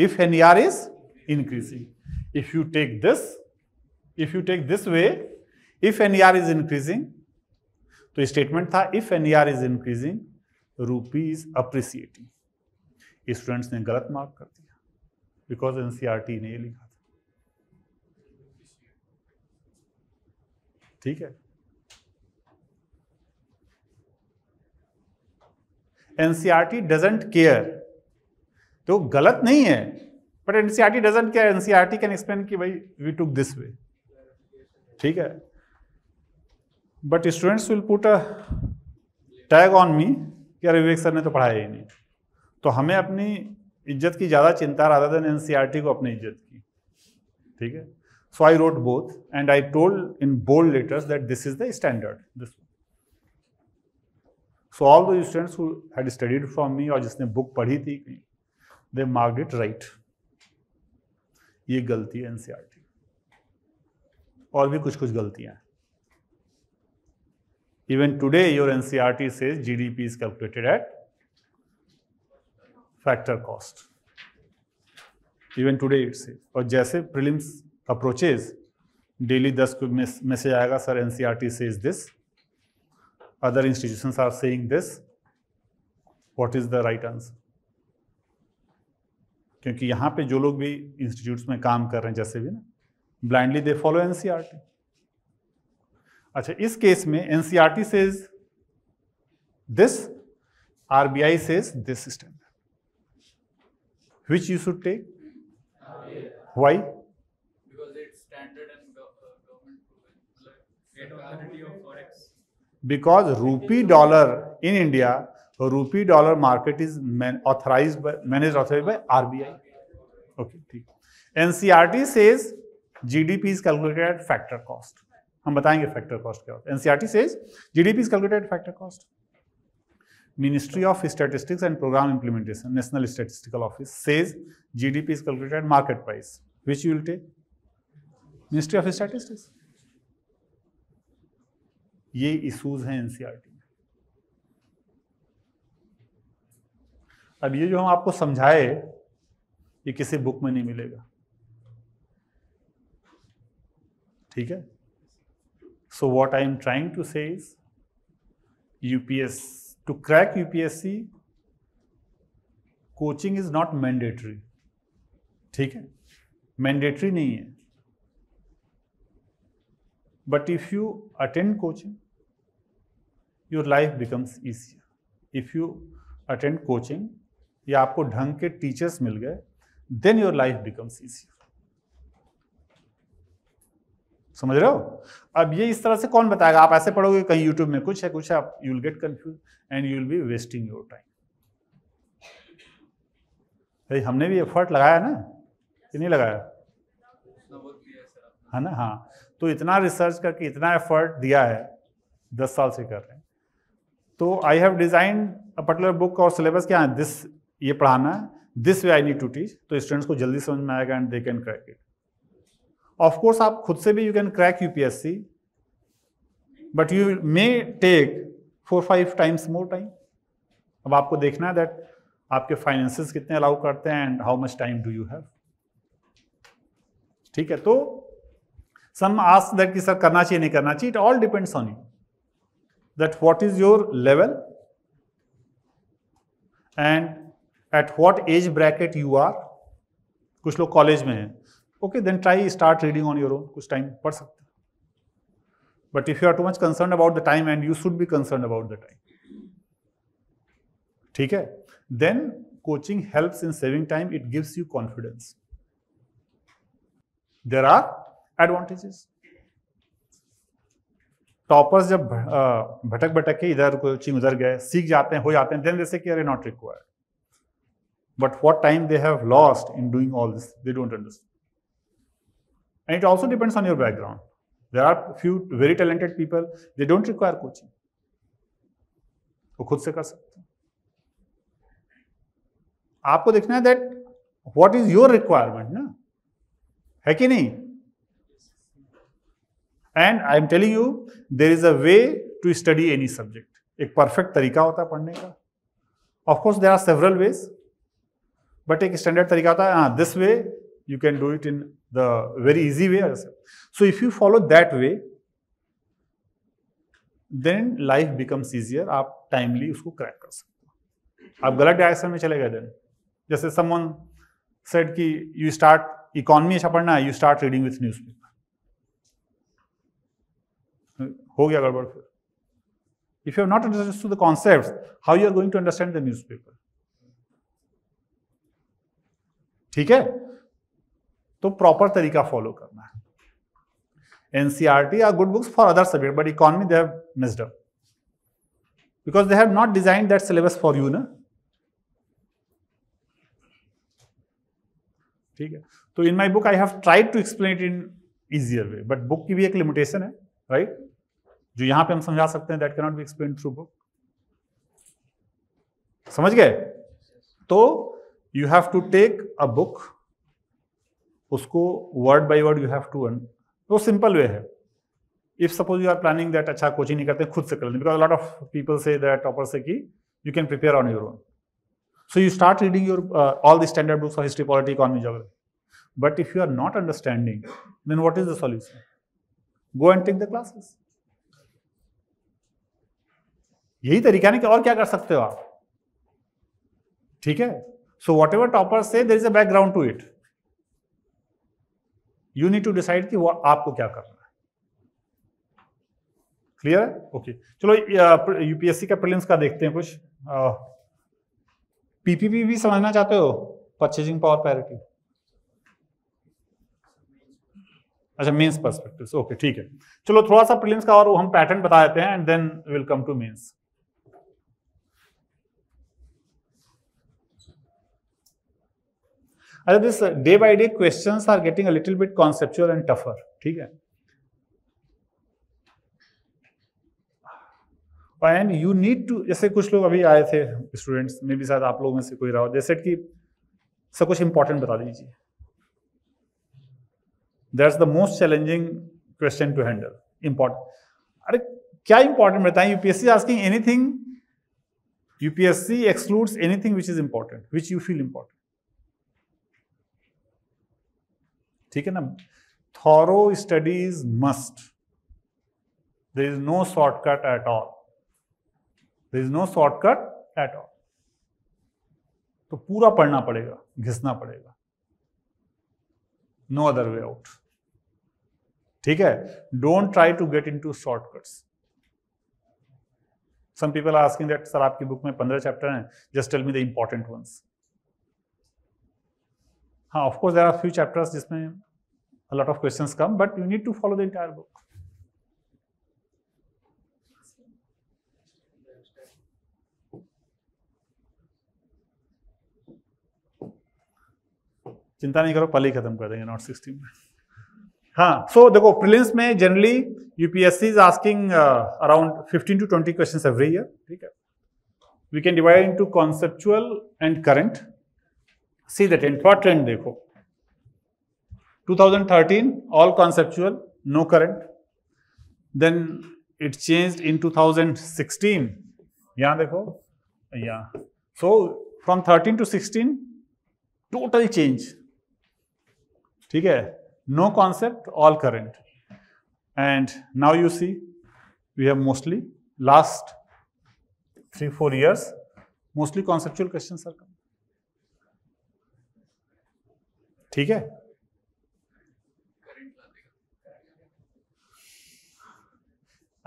[SPEAKER 1] if NER is increasing, if you take this, if you take this way, if NER is increasing, so statement tha, if NER is increasing, rupee is appreciating. Students ने गलत mark कर दिया because N e ने ये लिखा था ठीक है एनसीआरटी डजेंट केयर तो गलत नहीं है but NCERT doesn't care NCERT can explain की भाई वी टुक दिस वे ठीक है but students will put a tag on me कि अरे विवेक सर ने तो पढ़ाया ही नहीं तो हमें अपनी इज्जत की ज़्यादा चिंता रहा था एन को अपनी इज्जत की ठीक है so I wrote both and I told in bold letters that this is the standard this so all the students who had studied from me और जिसने बुक पढ़ी थी कहीं दे मार्क इट राइट ये गलती है एनसीआर e और भी कुछ कुछ गलतियां इवन टूडे योर एनसीआर से G D P is calculated at factor cost even today it's और जैसे प्रिलिम्स अप्रोचेज डेली दस को मैसेज आएगा sir N C R T this other institutions are saying this what is the right answer क्योंकि यहां पे जो लोग भी इंस्टीट्यूट्स में काम कर रहे हैं जैसे भी ना ब्लाइंडली दे फॉलो एनसीआरटी अच्छा इस केस में से says this RBI says this standard which you should take? Why? Because it's standard and government of forex because rupee dollar in India, rupee dollar market is man authorized by managed authorized by RBI. Okay, ठीक. NCRT says GDP is calculated at factor cost. हम बताएंगे factor cost क्या होता है. NCRT says GDP is calculated at factor cost. Ministry of Statistics and Program Implementation, National Statistical Office says GDP is calculated at market price. Which you will take? Ministry of Statistics. ये issues हैं NCERT अब ये जो हम आपको समझाए ये किसी बुक में नहीं मिलेगा ठीक है so what I am trying to say UPS to crack UPSC, coaching is not mandatory ठीक है मैंडेटरी नहीं है but if you attend coaching your life becomes easier if you attend coaching या आपको ढंग के टीचर्स मिल गए then your life becomes easier समझ रहे हो अब ये इस तरह से कौन बताएगा आप ऐसे पढ़ोगे कहीं यूट्यूब में कुछ है कुछ है आप you'll get confuse and you will be wasting your time भाई हमने भी एफर्ट लगाया ना कि नहीं लगाया है हाँ ना हाँ तो इतना रिसर्च करके इतना एफर्ट दिया है दस साल से कर रहे हैं तो I have design a particular book और सिलेबस क्या है दिस ये पढ़ाना है this way I need to teach तो स्टूडेंट्स को जल्दी समझ में आएगा and they can crack it of course आप खुद से भी you can crack UPSC but you may take four five times more time अब आपको देखना है दैट आपके फाइनेंसिस कितने अलाउ करते हैं and how much time do you have ठीक है तो सम आस्क दैट कि सर करना चाहिए नहीं करना चाहिए it all depends on you that what is your level and at what age bracket you are कुछ लोग कॉलेज में हैं okay then try start reading on your own कुछ टाइम पढ़ सकते हो but if you are too much concern about the time and you should be concern about the time ठीक है then coaching help in saving time it gives you confidence there are advantages toppers जब भटक भटक के इधर coaching उधर गए सीख जाते हैं हो जाते हैं देन जैसे कि अरे not required but what time they have lost in doing all this they don't understand And it also depends on your background. There are few very talented people, they don't require coaching. वो खुद से कर सकते हैं आपको देखना है that what is your requirement ना है कि नहीं and I am telling you there is a way to study any subject एक परफेक्ट तरीका होता है पढ़ने का of course there are several ways but एक स्टैंडर्ड तरीका होता है this way you can do it in the very easy way. So if you follow that way, then life becomes easier आप टाइमली उसको क्रैक कर सकते हो आप गलत डायरेक्शन में चले गए देन जैसे समवन सेड कि यू स्टार्ट इकोनॉमी अच्छा पढ़ना है you start reading with newspaper हो गया गड़बड़ फिर if you have not understand the concept how you are going to understand the newspaper ठीक है तो प्रॉपर तरीका फॉलो करना है NCERT are good books for other subject but economy they have missed because they have not design that syllabus for you ना ठीक है तो in my book I have tried to explain it in easier way but book की भी एक limitation है right right? जो यहां पे हम समझा सकते हैं that can not be explain through book समझ गए तो you have to take a book उसको word by word you have to earn वो सिंपल वे है if suppose you are planning that अच्छा कोचिंग नहीं करते खुद से कर लेते because lot of people say that topper say कि you can prepare on your own so you start reading your all the standard books of history polity economy geography but if you are not understanding then what is the solution go and take the classes यही तरीका ना कि और क्या कर सकते हो आप ठीक है so what whatever topper say there is a background to it you need to decide कि वो आपको क्या करना है क्लियर है ओके चलो यूपीएससी का प्रिलिम्स का देखते हैं कुछ पीपीपी भी समझना चाहते हो परचेजिंग पावर पैरिटी अच्छा मेंस पर्सपेक्टिव्स ओके ठीक है चलो थोड़ा सा प्रिलिम्स का और हम पैटर्न बता देते हैं and then will come to mains अच्छा this day by day questions are getting a little bit conceptual and tougher ठीक है एंड यू नीड टू जैसे कुछ लोग अभी आए थे स्टूडेंट्स में भी शायद आप लोगों में से कोई रहा हो जैसे कि सब कुछ इंपॉर्टेंट बता दीजिए that's the most challenging question to handle important अरे क्या इंपॉर्टेंट बताएं UPSC asking anything UPSC excludes anything which is important which you feel important ठीक है ना thorough studies must there is no shortcut at all there is no shortcut at all तो पूरा पढ़ना पड़ेगा घिसना पड़ेगा नो अदर वे आउट ठीक है don't try to get into shortcut some people asking that sir आपकी book में पंद्रह चैप्टर हैं just tell me the important ones हाँ of course there are few chapters जिसमें lot of question come but you need to follow the entire book चिंता नहीं करो पहले ही खत्म कर देंगे नॉट सिक्सटीन में हाँ सो so, देखो प्रिलिम्स में generally UPSC is asking around fifteen to twenty question every year ठीक है we can divide into conceptual and current See that what trend dekho. 2013, all conceptual, no current. Then it changed in 2016. Yeah, dekho. Yeah. So from 13 to 16, total change. ठीक है no concept all current and now you see we have mostly last three four years mostly conceptual questions are coming ठीक है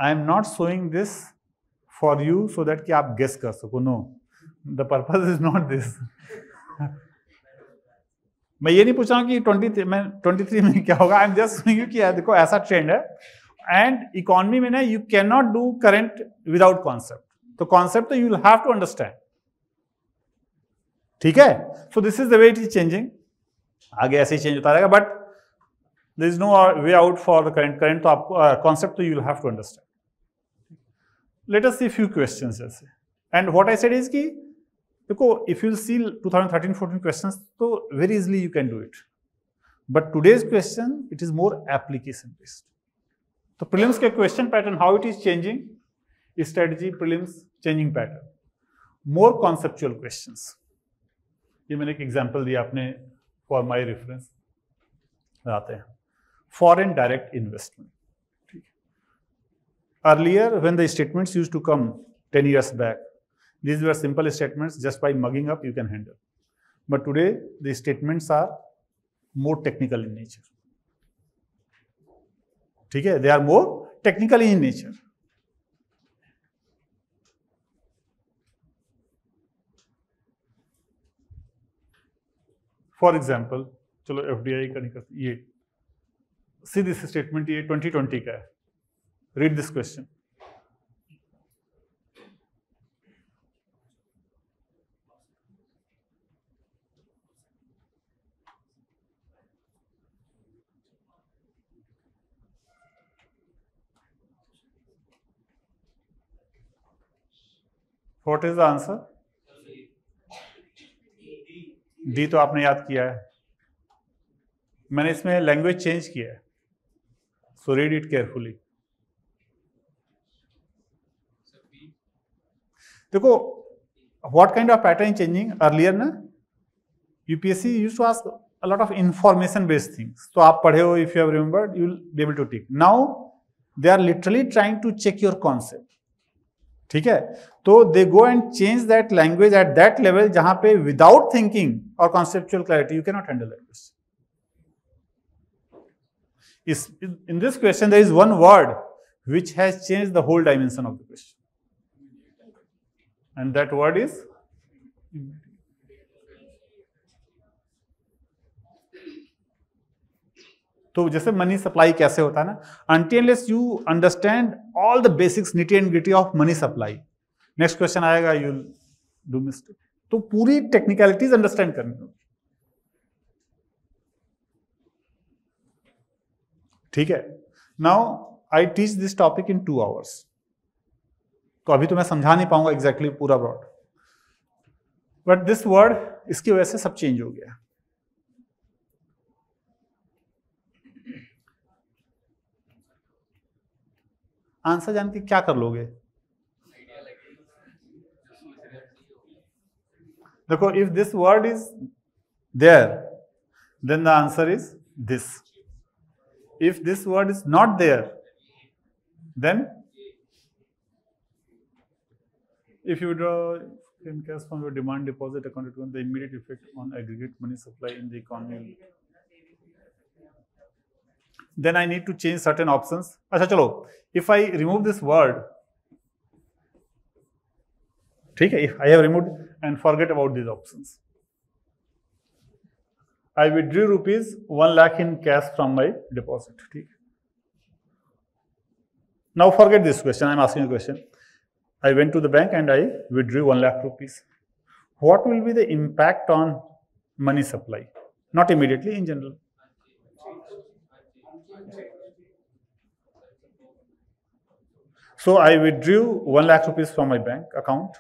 [SPEAKER 1] I am not showing this for you so that कि आप guess कर सको no the purpose is not this मैं ये नहीं पूछ रहा हूं कि ट्वेंटी में ट्वेंटी थ्री में क्या होगा आई एम जस्ट यू कि देखो ऐसा ट्रेंड है एंड इकोनॉमी में ना you can not do current without concept तो कॉन्सेप्ट तो यू हैव टू अंडरस्टैंड ठीक है so this is the way it is changing आगे ऐसे ही चेंज होता रहेगा but there is no way out for the current current तो आपको कॉन्सेप्ट uh, तो you have to understand let us see few question जैसे and what I said is की देखो if you see two thousand thirteen fourteen question तो very easily you can do it but today's question it is more application based तो prelims के question pattern how it is changing strategy prelims changing pattern more conceptual question ये मैंने एक example दिया आपने for my reference आते हैं foreign direct investment ठीक है earlier when the statement use to come ten years back these were simple statement just by mugging up you can handle but today the statements are more technical in nature ठीक है they are more technical in nature for example चलो F D I का नहीं करते ये see this statement ये twenty twenty का है read this question What is the answer? D तो आपने याद किया है मैंने इसमें लैंग्वेज चेंज किया है सो रीड इट केयरफुली देखो what kind of pattern changing earlier ना UPSC use to ask a lot of information based things तो आप पढ़े हो if you have remembered you will be able to tick now they are literally trying to check your concept ठीक है तो they go and change that language at that level जहां पे without thinking और conceptual clarity you can not handle language in this question there is one word which has change the whole dimension of the question and that word is तो जैसे money supply कैसे होता है ना unless you understand all the basics nitty and gritty of money supply next question आएगा you do mistake तो पूरी technicalities understand करनी होगी ठीक है now I teach this topic in two hours तो अभी तो मैं समझा नहीं पाऊंगा एग्जैक्टली exactly पूरा ब्रॉड बट दिस वर्ड इसकी वजह से सब चेंज हो गया आंसर जान के क्या कर लोगे देखो if this word is there then the answer is this if this word is not there, then if you draw in cash from your demand deposit account, will the immediate effect on aggregate money supply in the economy then I need to change certain options. Acha chalo, if I remove this word, okay. if I have removed and forget about these options. I withdrew rupees 1 lakh in cash from my deposit. Now forget this question, I am asking a question. I went to the bank and I withdrew 1 lakh rupees. What will be the impact on money supply? Not immediately, in general. So I withdrew 1 lakh rupees from my bank account.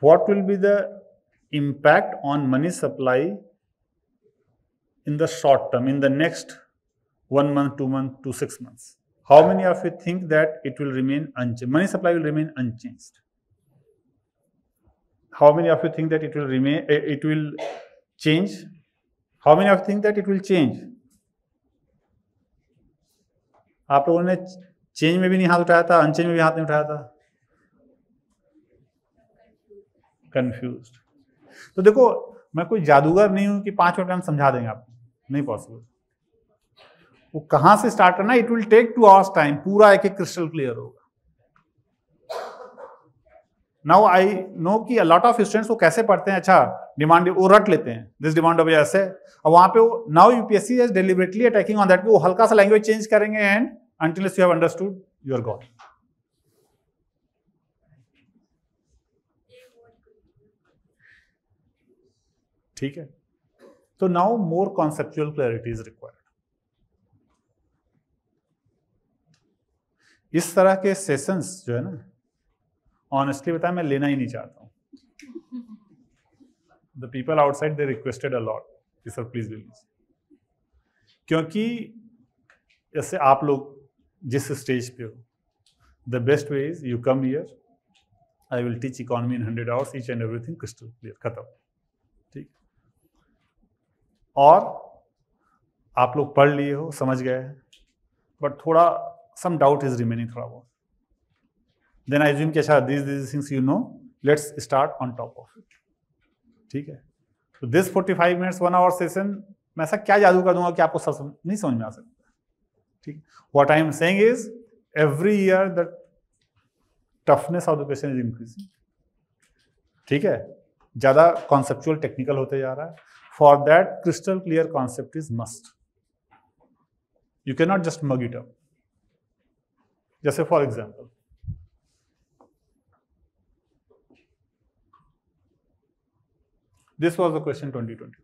[SPEAKER 1] What will be the impact on money supply in the short term, in the next one month, two months, two, six months? How many of you think that it will remain unchanged? Money supply will remain unchanged. How many of you think that it will remain, eh, it will change? How many of you think that it will change? Change में भी नहीं हाथ उठाया था unchange में भी हाथ नहीं उठाया था कंफ्यूज तो देखो मैं कोई जादूगर नहीं हूं कि पांच मिनट में समझा देंगे आपको नहीं पॉसिबल वो कहां से स्टार्ट करना it will take two hours time पूरा एक एक क्रिस्टल क्लियर होगा नाउ आई नो कि लॉट ऑफ स्टूडेंट्स वो कैसे पढ़ते हैं अच्छा डिमांड वो रट लेते हैं दिस डिमांड ऑफ ऐसे और वहां पे वो now UPSC is deliberately attacking on that वो हल्का सा लैंग्वेज चेंज करेंगे and until you have understood your goal. ठीक है तो now more conceptual clarity is required इस तरह के सेशंस जो है ना ऑनेस्टली बताया मैं लेना ही नहीं चाहता हूं the people outside they requested a lot sir please release क्योंकि जैसे आप लोग जिस स्टेज पे हो the best way is you come year I will teach economy in hundred hours each and everything crystal clear खत्म ठीक और आप लोग पढ़ लिए हो समझ गए हैं बट थोड़ा सम डाउट इज रिमेनिंग थोड़ा बहुत देन आई ज्यूम कि अच्छा this this things you know let's start on top of it ठीक है तो this forty five minutes one hour session मैं ऐसा क्या जादू कर दूंगा कि आपको सब नहीं समझ में आ सकता ठीक what I am saying is every year the toughness of the question is increasing ठीक है ज़्यादा कॉन्सेप्चुअल टेक्निकल होते जा रहा है for that crystal clear concept is must you can not just mug it up जैसे for example this was the question twenty twenty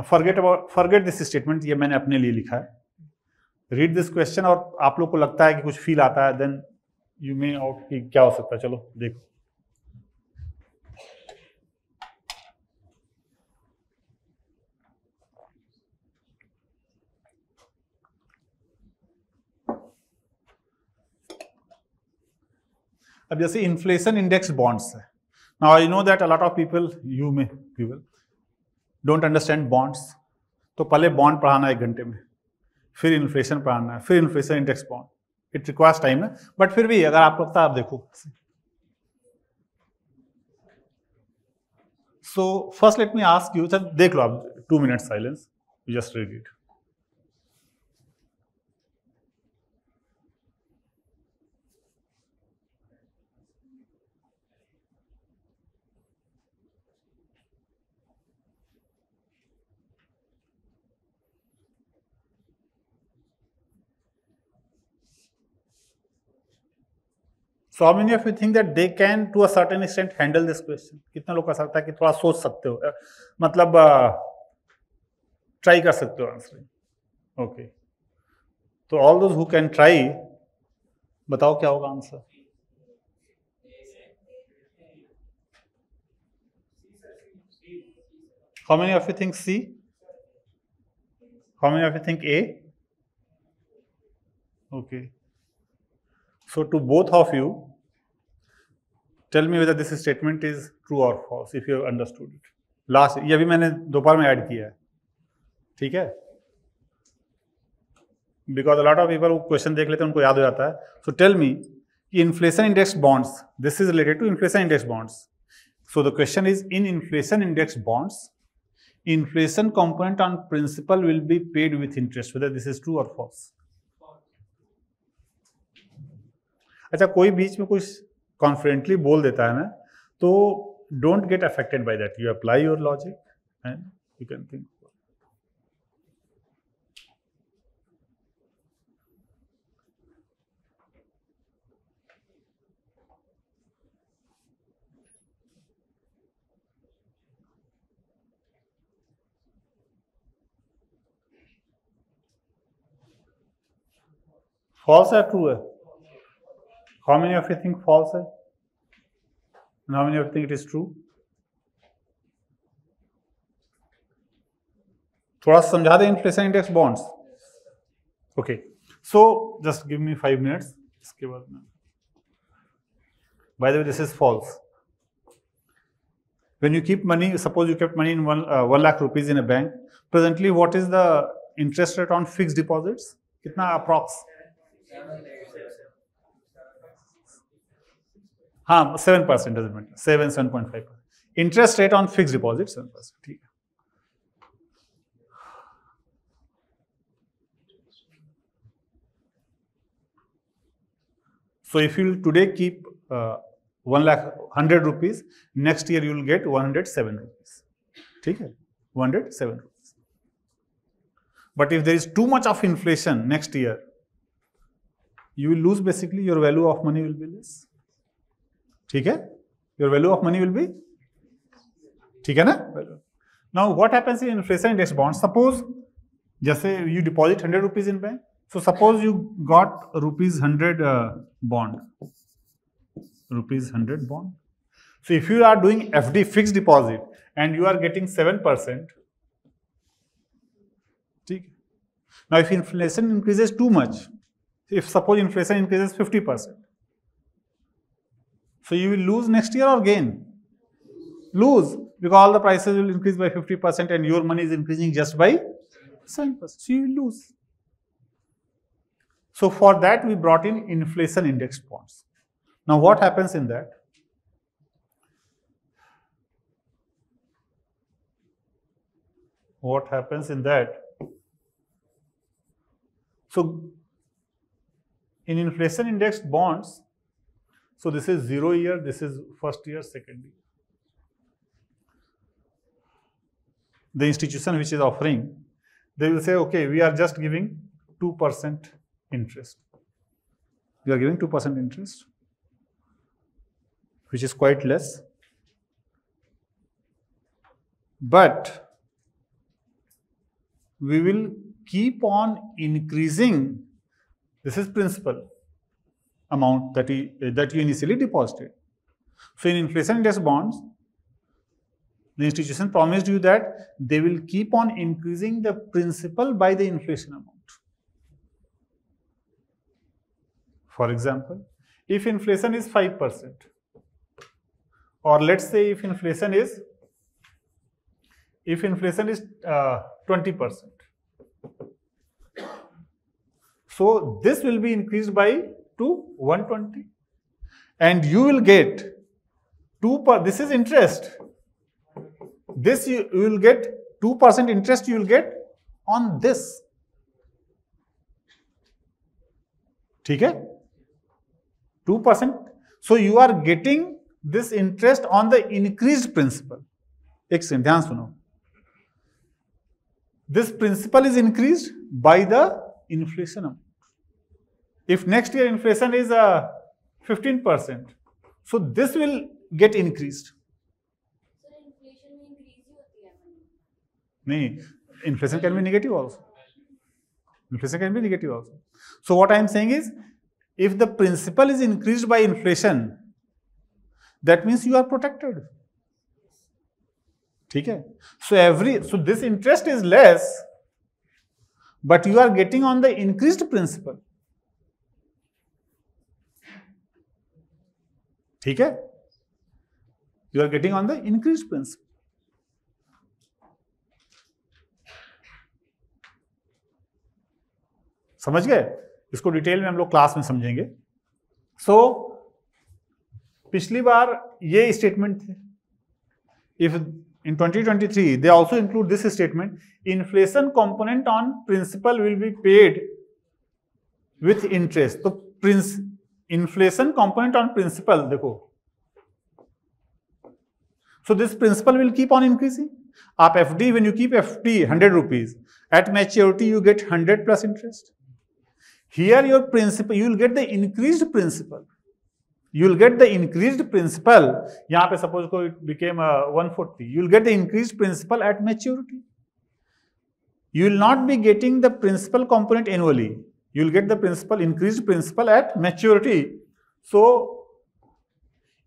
[SPEAKER 1] forget about forget this statement ये मैंने अपने लिए लिखा है रीड दिस क्वेश्चन और आप लोग को लगता है कि कुछ फील आता है देन यू मे आउट कि क्या हो सकता है चलो देखो अब जैसे इन्फ्लेशन इंडेक्स बॉन्ड्स है now I know that a lot of people you may people don't understand bonds तो पहले बॉन्ड पढ़ाना है एक घंटे में फिर इन्फ्लेशन पढ़ाना है फिर inflation index bond it requires time है बट फिर भी अगर आपको तो लगता है आप देखो so first let me ask you sir देख लो आप two minute silence you just read it so how many of you think that they can to a certain extent handle this question कितने लोग कर सकता है कि थोड़ा सोच सकते हो मतलब ट्राई uh, कर सकते हो आंसर ओके तो all those who can try बताओ क्या होगा answer How many of you think C? How many of you think A? Okay. So to both of you, tell me whether this statement is true or false, if you have understood it. Last, ye ये अभी मैंने mein add kiya hai theek hai because a lot of people वो question dekh lete hain unko yaad ho jata hai so tell me ki inflation index bonds this is related to inflation index bonds so the question is in inflation index bonds inflation component on principal will be paid with interest whether this is true or false अच्छा कोई बीच में कुछ confidently बोल देता है ना तो don't get affected by that you apply your logic and you can think false है ट्रू है How many of you think false? And how many of you think it is true? थोड़ा समझा दें inflation index bonds okay so just give me five minutes इसके बाद में by the way this is false when you keep money suppose you kept money in 1 uh, 1 lakh rupees in a bank presently what is the interest rate on fixed deposits kitna approx हाँ seven percent doesn't matter seven seven point five percent interest rate on fix deposit ठीक है So if you today keep uh, 1 lakh 100 rupees, next year you will get 107 rupees. ठीक है 107 rupees. But if there is too much of inflation next year, you will lose basically your value of money will be less. ठीक है your value of money will be ठीक है ना now what happens in inflation index bond suppose जैसे you deposit hundred rupees in bank so suppose you got rupees hundred bond rupees hundred bond so if you are doing F D fix deposit and you are getting seven percent ठीक है now if inflation increases too much if suppose inflation increases fifty percent So you will lose next year or gain? Lose because all the prices will increase by 50% and your money is increasing just by 7%. So you will lose. So for that we brought in inflation index bonds. Now what happens in that? What happens in that? So in inflation index bonds, so this is zero year, this is first year, second year. The institution which is offering, they will say, okay, we are just giving 2% interest. We are giving 2% interest, which is quite less. But we will keep on increasing. This is principle amount that you, that you initially deposited. So in inflation based bonds, the institution promised you that they will keep on increasing the principal by the inflation amount. For example, if inflation is 5% or let's say if inflation is if inflation is 20%. Uh, so this will be increased by to 120 and you will get 2 per this is interest this you, you will get 2% interest you will get on this ठीक है 2% so you are getting this interest on the increased principal एक second ध्यान सुनो this principal is increased by the inflation amount if next year inflation is uh, 15%, so this will get increased. नहीं inflation can be negative also. Inflation can be negative also. So what I am saying is, if the principal is increased by inflation, that means you are protected. So, है so every so this interest is less but you are getting on the ठीक है you are getting on the increase principal समझ गए इसको detail में हम लोग class में समझेंगे सो so, पिछली बार ये स्टेटमेंट थे if in 2023 they also include this statement inflation component on principal will be paid with interest तो prince inflation component on principal देखो so this principal will keep on increasing आप F D when you keep F D hundred rupees at maturity you get hundred plus interest here your principal you will get the increase principal you will get the increase principal यहां पर suppose को it became one forty you will get the increase principal at maturity you will not be getting the principal component annually you will get the principal increased principal at maturity. So,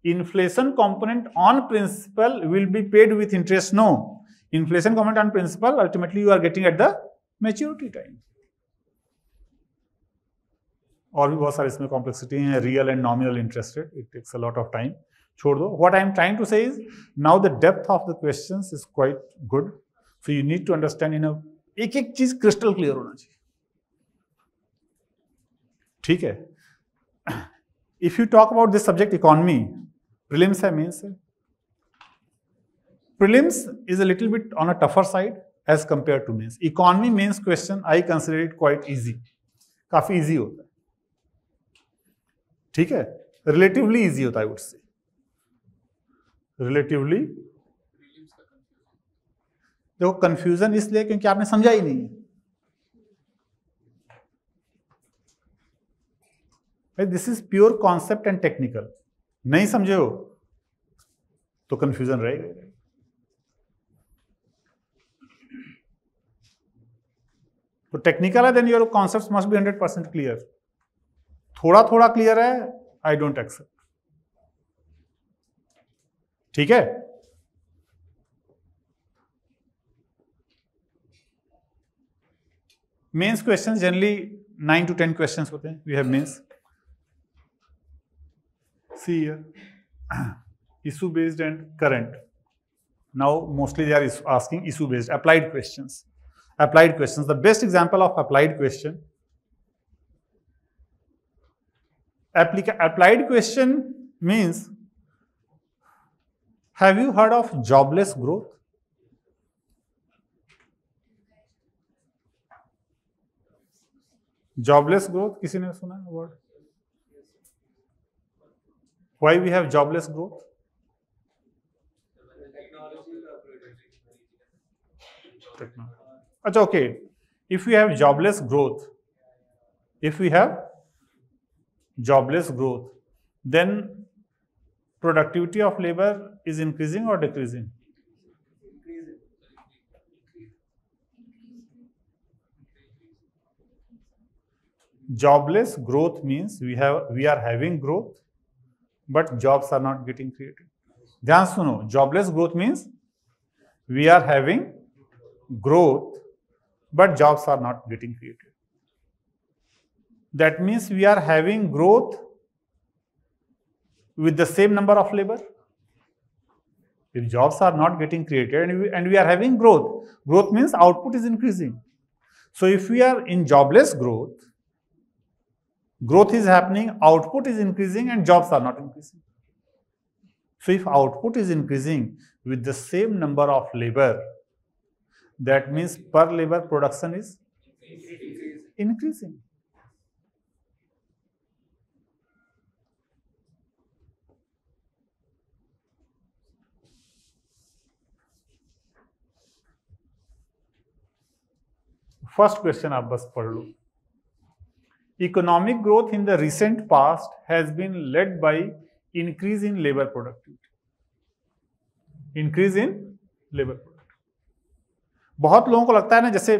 [SPEAKER 1] inflation component on principal will be paid with interest. No, inflation component on principal ultimately you are getting at the maturity time. Or we have some complexity in real and nominal interest rate. It takes a lot of time. What I am trying to say is now the depth of the questions is quite good. So, you need to understand in a ek ek cheese crystal clear. Energy. ठीक है if you talk about this subject economy prelims है means prelims is a little bit on a tougher side as compare to means economy means question I consider it quite easy काफी easy होता है ठीक है relatively easy होता है would say relatively देखो confusion इसलिए क्योंकि आपने समझा ही नहीं है भाई this is pure concept and technical नहीं समझे हो तो कंफ्यूजन रहेगा तो टेक्निकल है then your concept must be hundred percent clear थोड़ा थोड़ा क्लियर है आई डोंट एक्सेप्ट ठीक है mains questions generally nine to ten questions होते हैं we have mains see here issue based and current now mostly they are asking issue based applied questions applied questions the best example of applied question Applica applied question means have you heard of jobless growth jobless growth किसी ने सुना word Why we have jobless growth? Technology. okay. If we have jobless growth, if we have jobless growth, then productivity of labor is increasing or decreasing? Jobless growth means we have we are having growth but jobs are not getting created. Dhyan suno, jobless growth means we are having growth, but jobs are not getting created. That means we are having growth with the same number of labor. If jobs are not getting created and we, and we are having growth, growth means output is increasing. So if we are in jobless growth, growth is happening, output is increasing and jobs are not increasing. So if output is increasing with the same number of labor, that means per labor production is increasing. First question, Abbas बस Economic growth in the recent past has been led by increase in labor productivity. Increase in labor productivity. बहुत लोगों को लगता है ना जैसे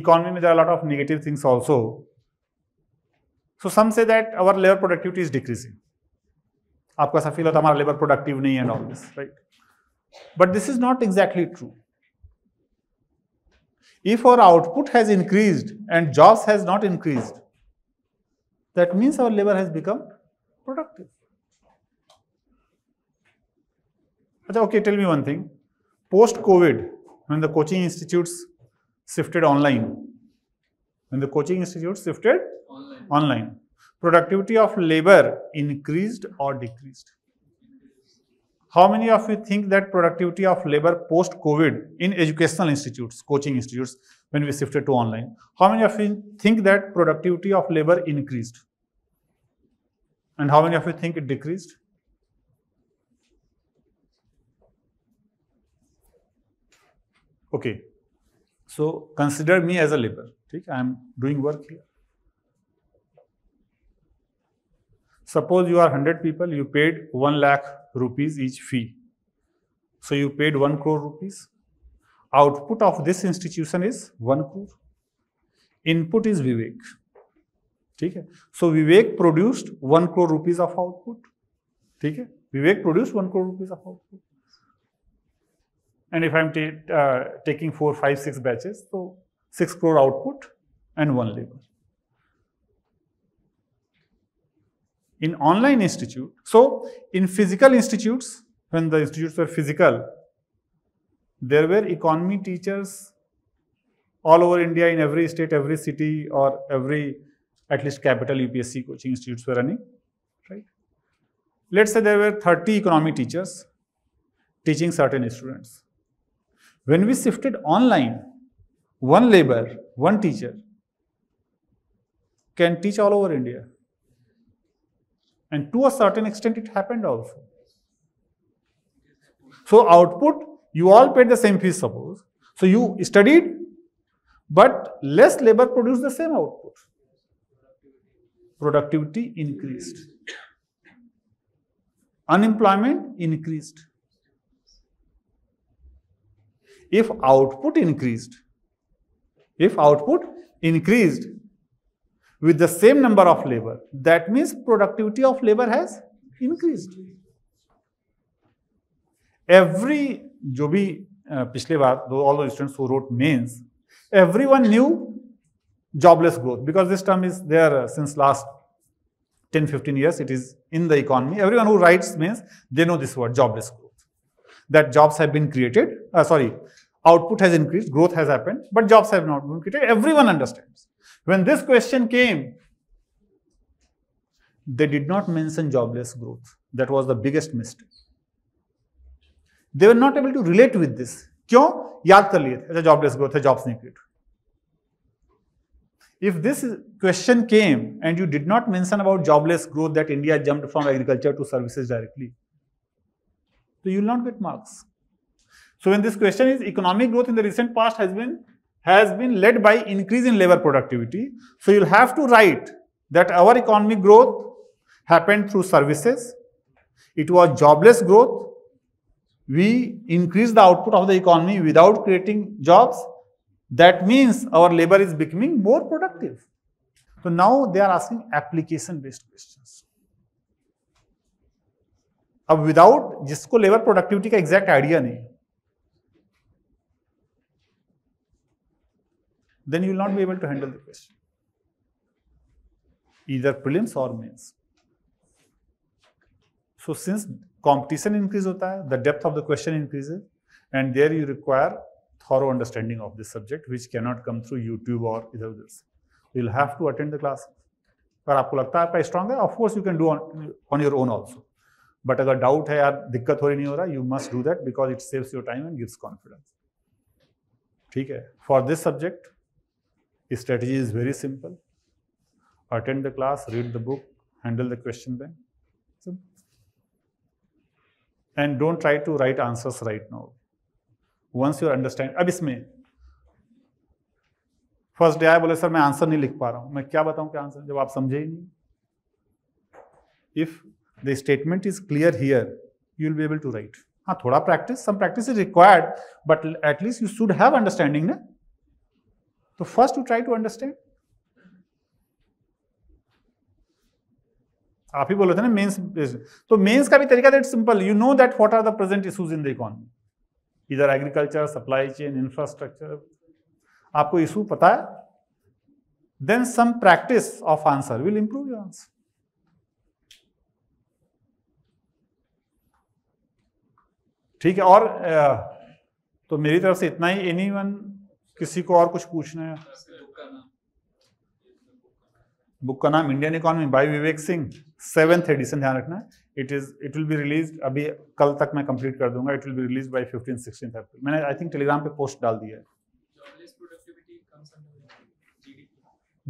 [SPEAKER 1] economy में there are a lot of negative things also. So some say that our labor productivity is decreasing. आपका ऐसा फील होता हमारा labor productive नहीं है and all this, right? But this is not exactly true if our output has increased and jobs has not increased, that means our labor has become productive. Okay, tell me one thing. Post-COVID, when the coaching institutes shifted online, when the coaching institutes shifted online. online, productivity of labor increased or decreased? How many of you think that productivity of labor post-COVID in educational institutes, coaching institutes, when we shifted to online, how many of you think that productivity of labor increased? And how many of you think it decreased? Okay, so consider me as a laborer. I am doing work here. Suppose you are 100 people, you paid 1 lakh rupees each fee. So you paid 1 crore rupees. Output of this institution is 1 crore. Input is Vivek. Okay. So Vivek produced 1 crore rupees of output. Okay. Vivek produced 1 crore rupees of output. And if I am uh, taking four, five, six batches, so 6 crore output and 1 labor. in online institute. So in physical institutes, when the institutes were physical, there were economy teachers all over India in every state, every city or every at least capital UPSC coaching institutes were running, right? Let's say there were 30 economy teachers teaching certain students. When we shifted online, one labor, one teacher can teach all over India. And to a certain extent, it happened also. So output, you all paid the same fees, suppose. So you studied, but less labor produced the same output. Productivity increased. Unemployment increased. If output increased, if output increased, with the same number of labor. That means productivity of labor has increased. Every, जो भी पिछले बार all the students who wrote means everyone knew jobless growth because this term is there uh, since last 10, 15 years. It is in the economy. Everyone who writes means they know this word, jobless growth. That jobs have been created, uh, sorry, output has increased, growth has happened, but jobs have not been created. Everyone understands when this question came they did not mention jobless growth that was the biggest mistake they were not able to relate with this kyon yaad kar liye the jobless growth the jobs nahi if this question came and you did not mention about jobless growth that india jumped from agriculture to services directly so you will not get marks so when this question is economic growth in the recent past has been has been led by increase in labor productivity. So you'll have to write that our economic growth happened through services. It was jobless growth. We increased the output of the economy without creating jobs. That means our labor is becoming more productive. So now they are asking application based questions. अब without जिसको labour productivity का exact idea नहीं then you will not be able to handle the question. Either prelims or mains. So since competition increases, the depth of the question increases and there you require thorough understanding of this subject which cannot come through YouTube or either of this. You'll have to attend the class. अगर आपको लगता है आपका strong है of course you can do on your own also but अगर doubt है यार दिक्कत हो रही नहीं हो रहा you must do that because it saves your time and gives confidence ठीक है for this subject his strategy is very simple. Attend the class, read the book, handle the question bank. And don't try to write answers right now. Once you understand, अब इसमें first day आया बोले sir मैं answer नहीं लिख पा रहा हूं मैं क्या बताऊं क्या आंसर जब आप समझे ही नहीं if the statement is clear here you will be able to write हाँ थोड़ा practice some practice is required but at least you should have understanding ना So तो first you try to understand. आप ही बोल रहे थे ना मेंस तो मेंस का भी तरीका that simple you know that what are the present issues in the economy इधर एग्रीकल्चर सप्लाई चेन इंफ्रास्ट्रक्चर आपको इशू पता है then some practice of answer will improve your answer ठीक है और तो मेरी तरफ से इतना ही एनी वन किसी को और कुछ पूछना है बुक का नाम Indian economy by Vivek Singh seventh edition ध्यान रखना it is it will be release अभी कल तक मैं कंप्लीट कर दूंगा it will be release by fifteen sixteen April मैंने आई थिंक टेलीग्राम पे पोस्ट डाल दिया है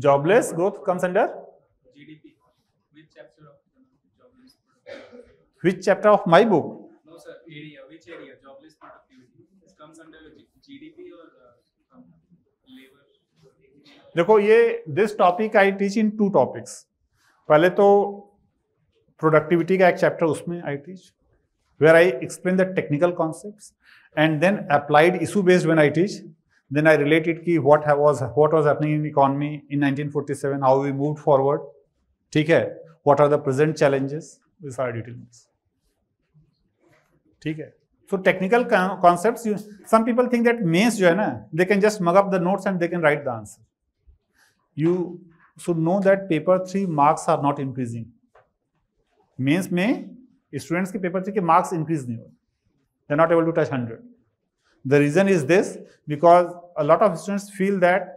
[SPEAKER 1] jobless growth comes under which chapter of my book देखो ये this topic I teach in two topics पहले तो प्रोडक्टिविटी का एक चैप्टर उसमें I teach where I explain the technical concept and then applied issue based when I teach then I related की what was what was happening in economy in nineteen forty seven how we move forward ठीक है what are the present challenges विस are detail ठीक है so technical concept some people think that mains जो है ना they can just mug up the notes and they can write the answer you should know that paper three marks are not increasing mains में students के paper three के marks increase नहीं हो they not able to touch hundred the reason is this because a lot of students feel that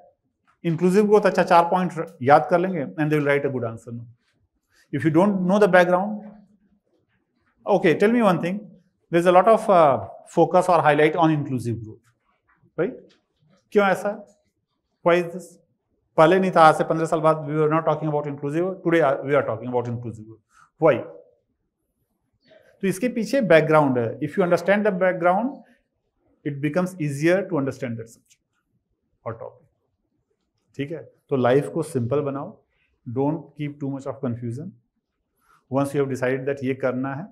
[SPEAKER 1] inclusive को अच्छा चार point याद कर लेंगे and they write a good answer no if you don't know the background okay tell me one thing there's a lot of uh, focus or highlight on inclusive growth, right? क्यों ऐसा Why is this? पहले नहीं था आज से पंद्रह साल बाद we are not talking about inclusive today we are talking about inclusive why तो इसके पीछे बैकग्राउंड है if you understand the background it becomes easier to understand that subject और टॉपिक ठीक है तो लाइफ को सिंपल बनाओ don't keep too much of confusion once you have decided that ये करना है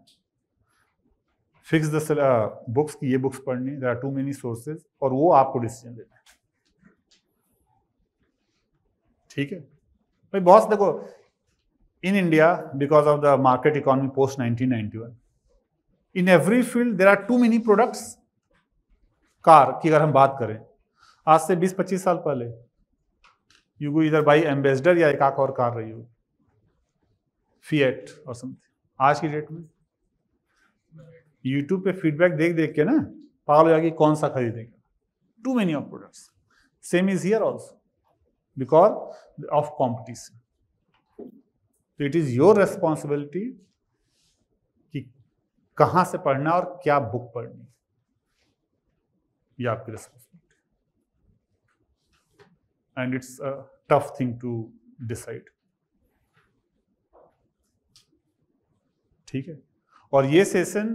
[SPEAKER 1] फिक्स बुक्स uh, की ये बुक्स पढ़नी there are too many sources और वो आपको डिसीजन देना है ठीक है भाई बहुत देखो in India because of the market economy post 1991 in every field there are too many products car की अगर हम बात करें आज से 20-25 साल पहले यू गो इधर बाई एम्बेसडर या एक आक और कार रही हो फीएट और समथिंग आज की डेट में यूट्यूब पे फीडबैक देख देख के ना पागल हो जाएगी कौन सा खरीदेगा too many of products same is here also because of competition तो इट इज योर रेस्पॉन्सिबिलिटी कि कहाँ से पढ़ना और क्या बुक पढ़नी ये आपकी responsibility and it's a tough thing to decide ठीक है और ये सेशन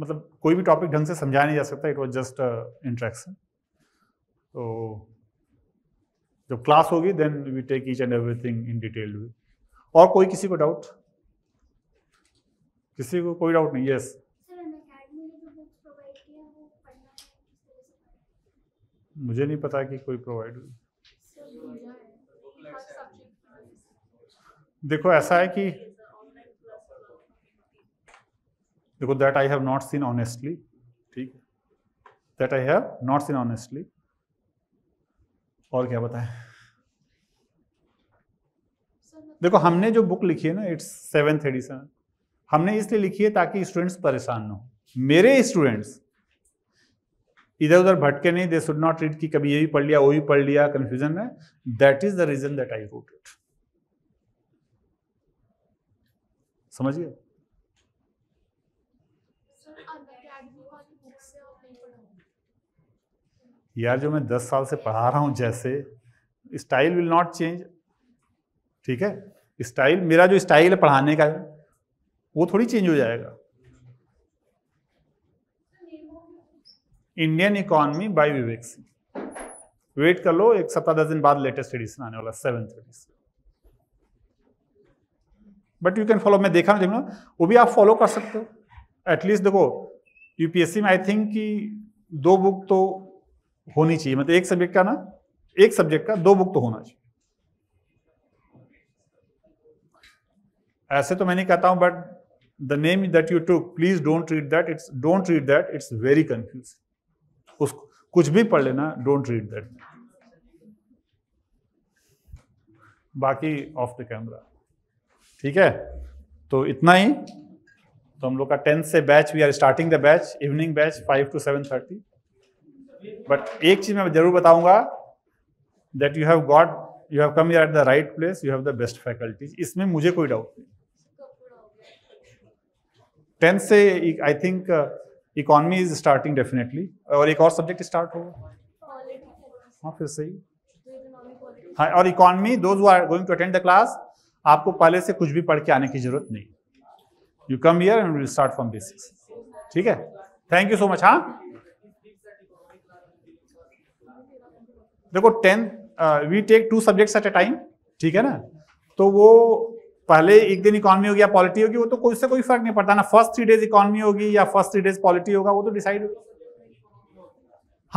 [SPEAKER 1] मतलब कोई भी टॉपिक ढंग से समझाया नहीं जा सकता इट वॉज जस्ट इंट्रैक्शन तो जब क्लास होगी then we take each and everything in detail way और कोई किसी को डाउट किसी को कोई डाउट नहीं यस मुझे नहीं पता कि कोई प्रोवाइड हुई देखो ऐसा है कि देखो that I have not seen honestly ठीक that I have not seen honestly और क्या बताएं देखो हमने जो बुक लिखी है ना इट्स सेवेंथ एडिशन हमने इसलिए लिखी है ताकि स्टूडेंट्स परेशान ना हो मेरे स्टूडेंट्स इधर उधर भटके नहीं दे शुड नॉट रीड की कभी ये भी पढ़ लिया वो भी पढ़ लिया कन्फ्यूजन है that is the reason that I wrote it समझिए यार जो मैं दस साल से पढ़ा रहा हूँ जैसे स्टाइल विल नॉट चेंज ठीक है स्टाइल मेरा जो स्टाइल है पढ़ाने का वो थोड़ी चेंज हो जाएगा Indian economy by Vivek Singh wait कर लो एक सप्ताह दस दिन बाद लेटेस्ट एडिशन आने वाला seventh edition but you can follow मैं देखा देखना वो भी आप फॉलो कर सकते हो एटलीस्ट देखो यूपीएससी में आई थिंक कि दो बुक तो होनी चाहिए मतलब एक सब्जेक्ट का ना एक सब्जेक्ट का दो बुक तो होना चाहिए ऐसे तो मैं नहीं कहता हूं but the name that you too please don't read that it's don't read that it's very confuse उस कुछ भी पढ़ लेना डोंट रीड दैट बाकी ऑफ द कैमरा ठीक है तो इतना ही तो हम लोग का टेंथ से batch we are starting the batch evening batch five to seven thirty but एक चीज मैं जरूर बताऊंगा that you have got you have come at the right place you have the best faculties इसमें मुझे कोई डाउट नहीं टेंथ से I think economy is starting definitely और एक और सब्जेक्ट स्टार्ट होगा हाँ फिर सही तो हाँ और economy those are going to attend the class आपको पहले से कुछ भी पढ़ के आने की जरूरत नहीं you come here and will start from basics ठीक है थैंक यू सो मच हाँ देखो tenth we take two subjects at a time ठीक है ना तो वो पहले एक दिन इकोनॉमी होगी या पॉलिटी होगी वो तो कोई से कोई फर्क नहीं पड़ता ना फर्स्ट थ्री डेज इकोनॉमी होगी या फर्स्ट थ्री डेज पॉलिटी होगा वो तो डिसाइड होगा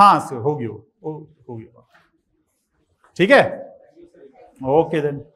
[SPEAKER 1] हाँ सर होगी वो होगी ठीक है ओके देन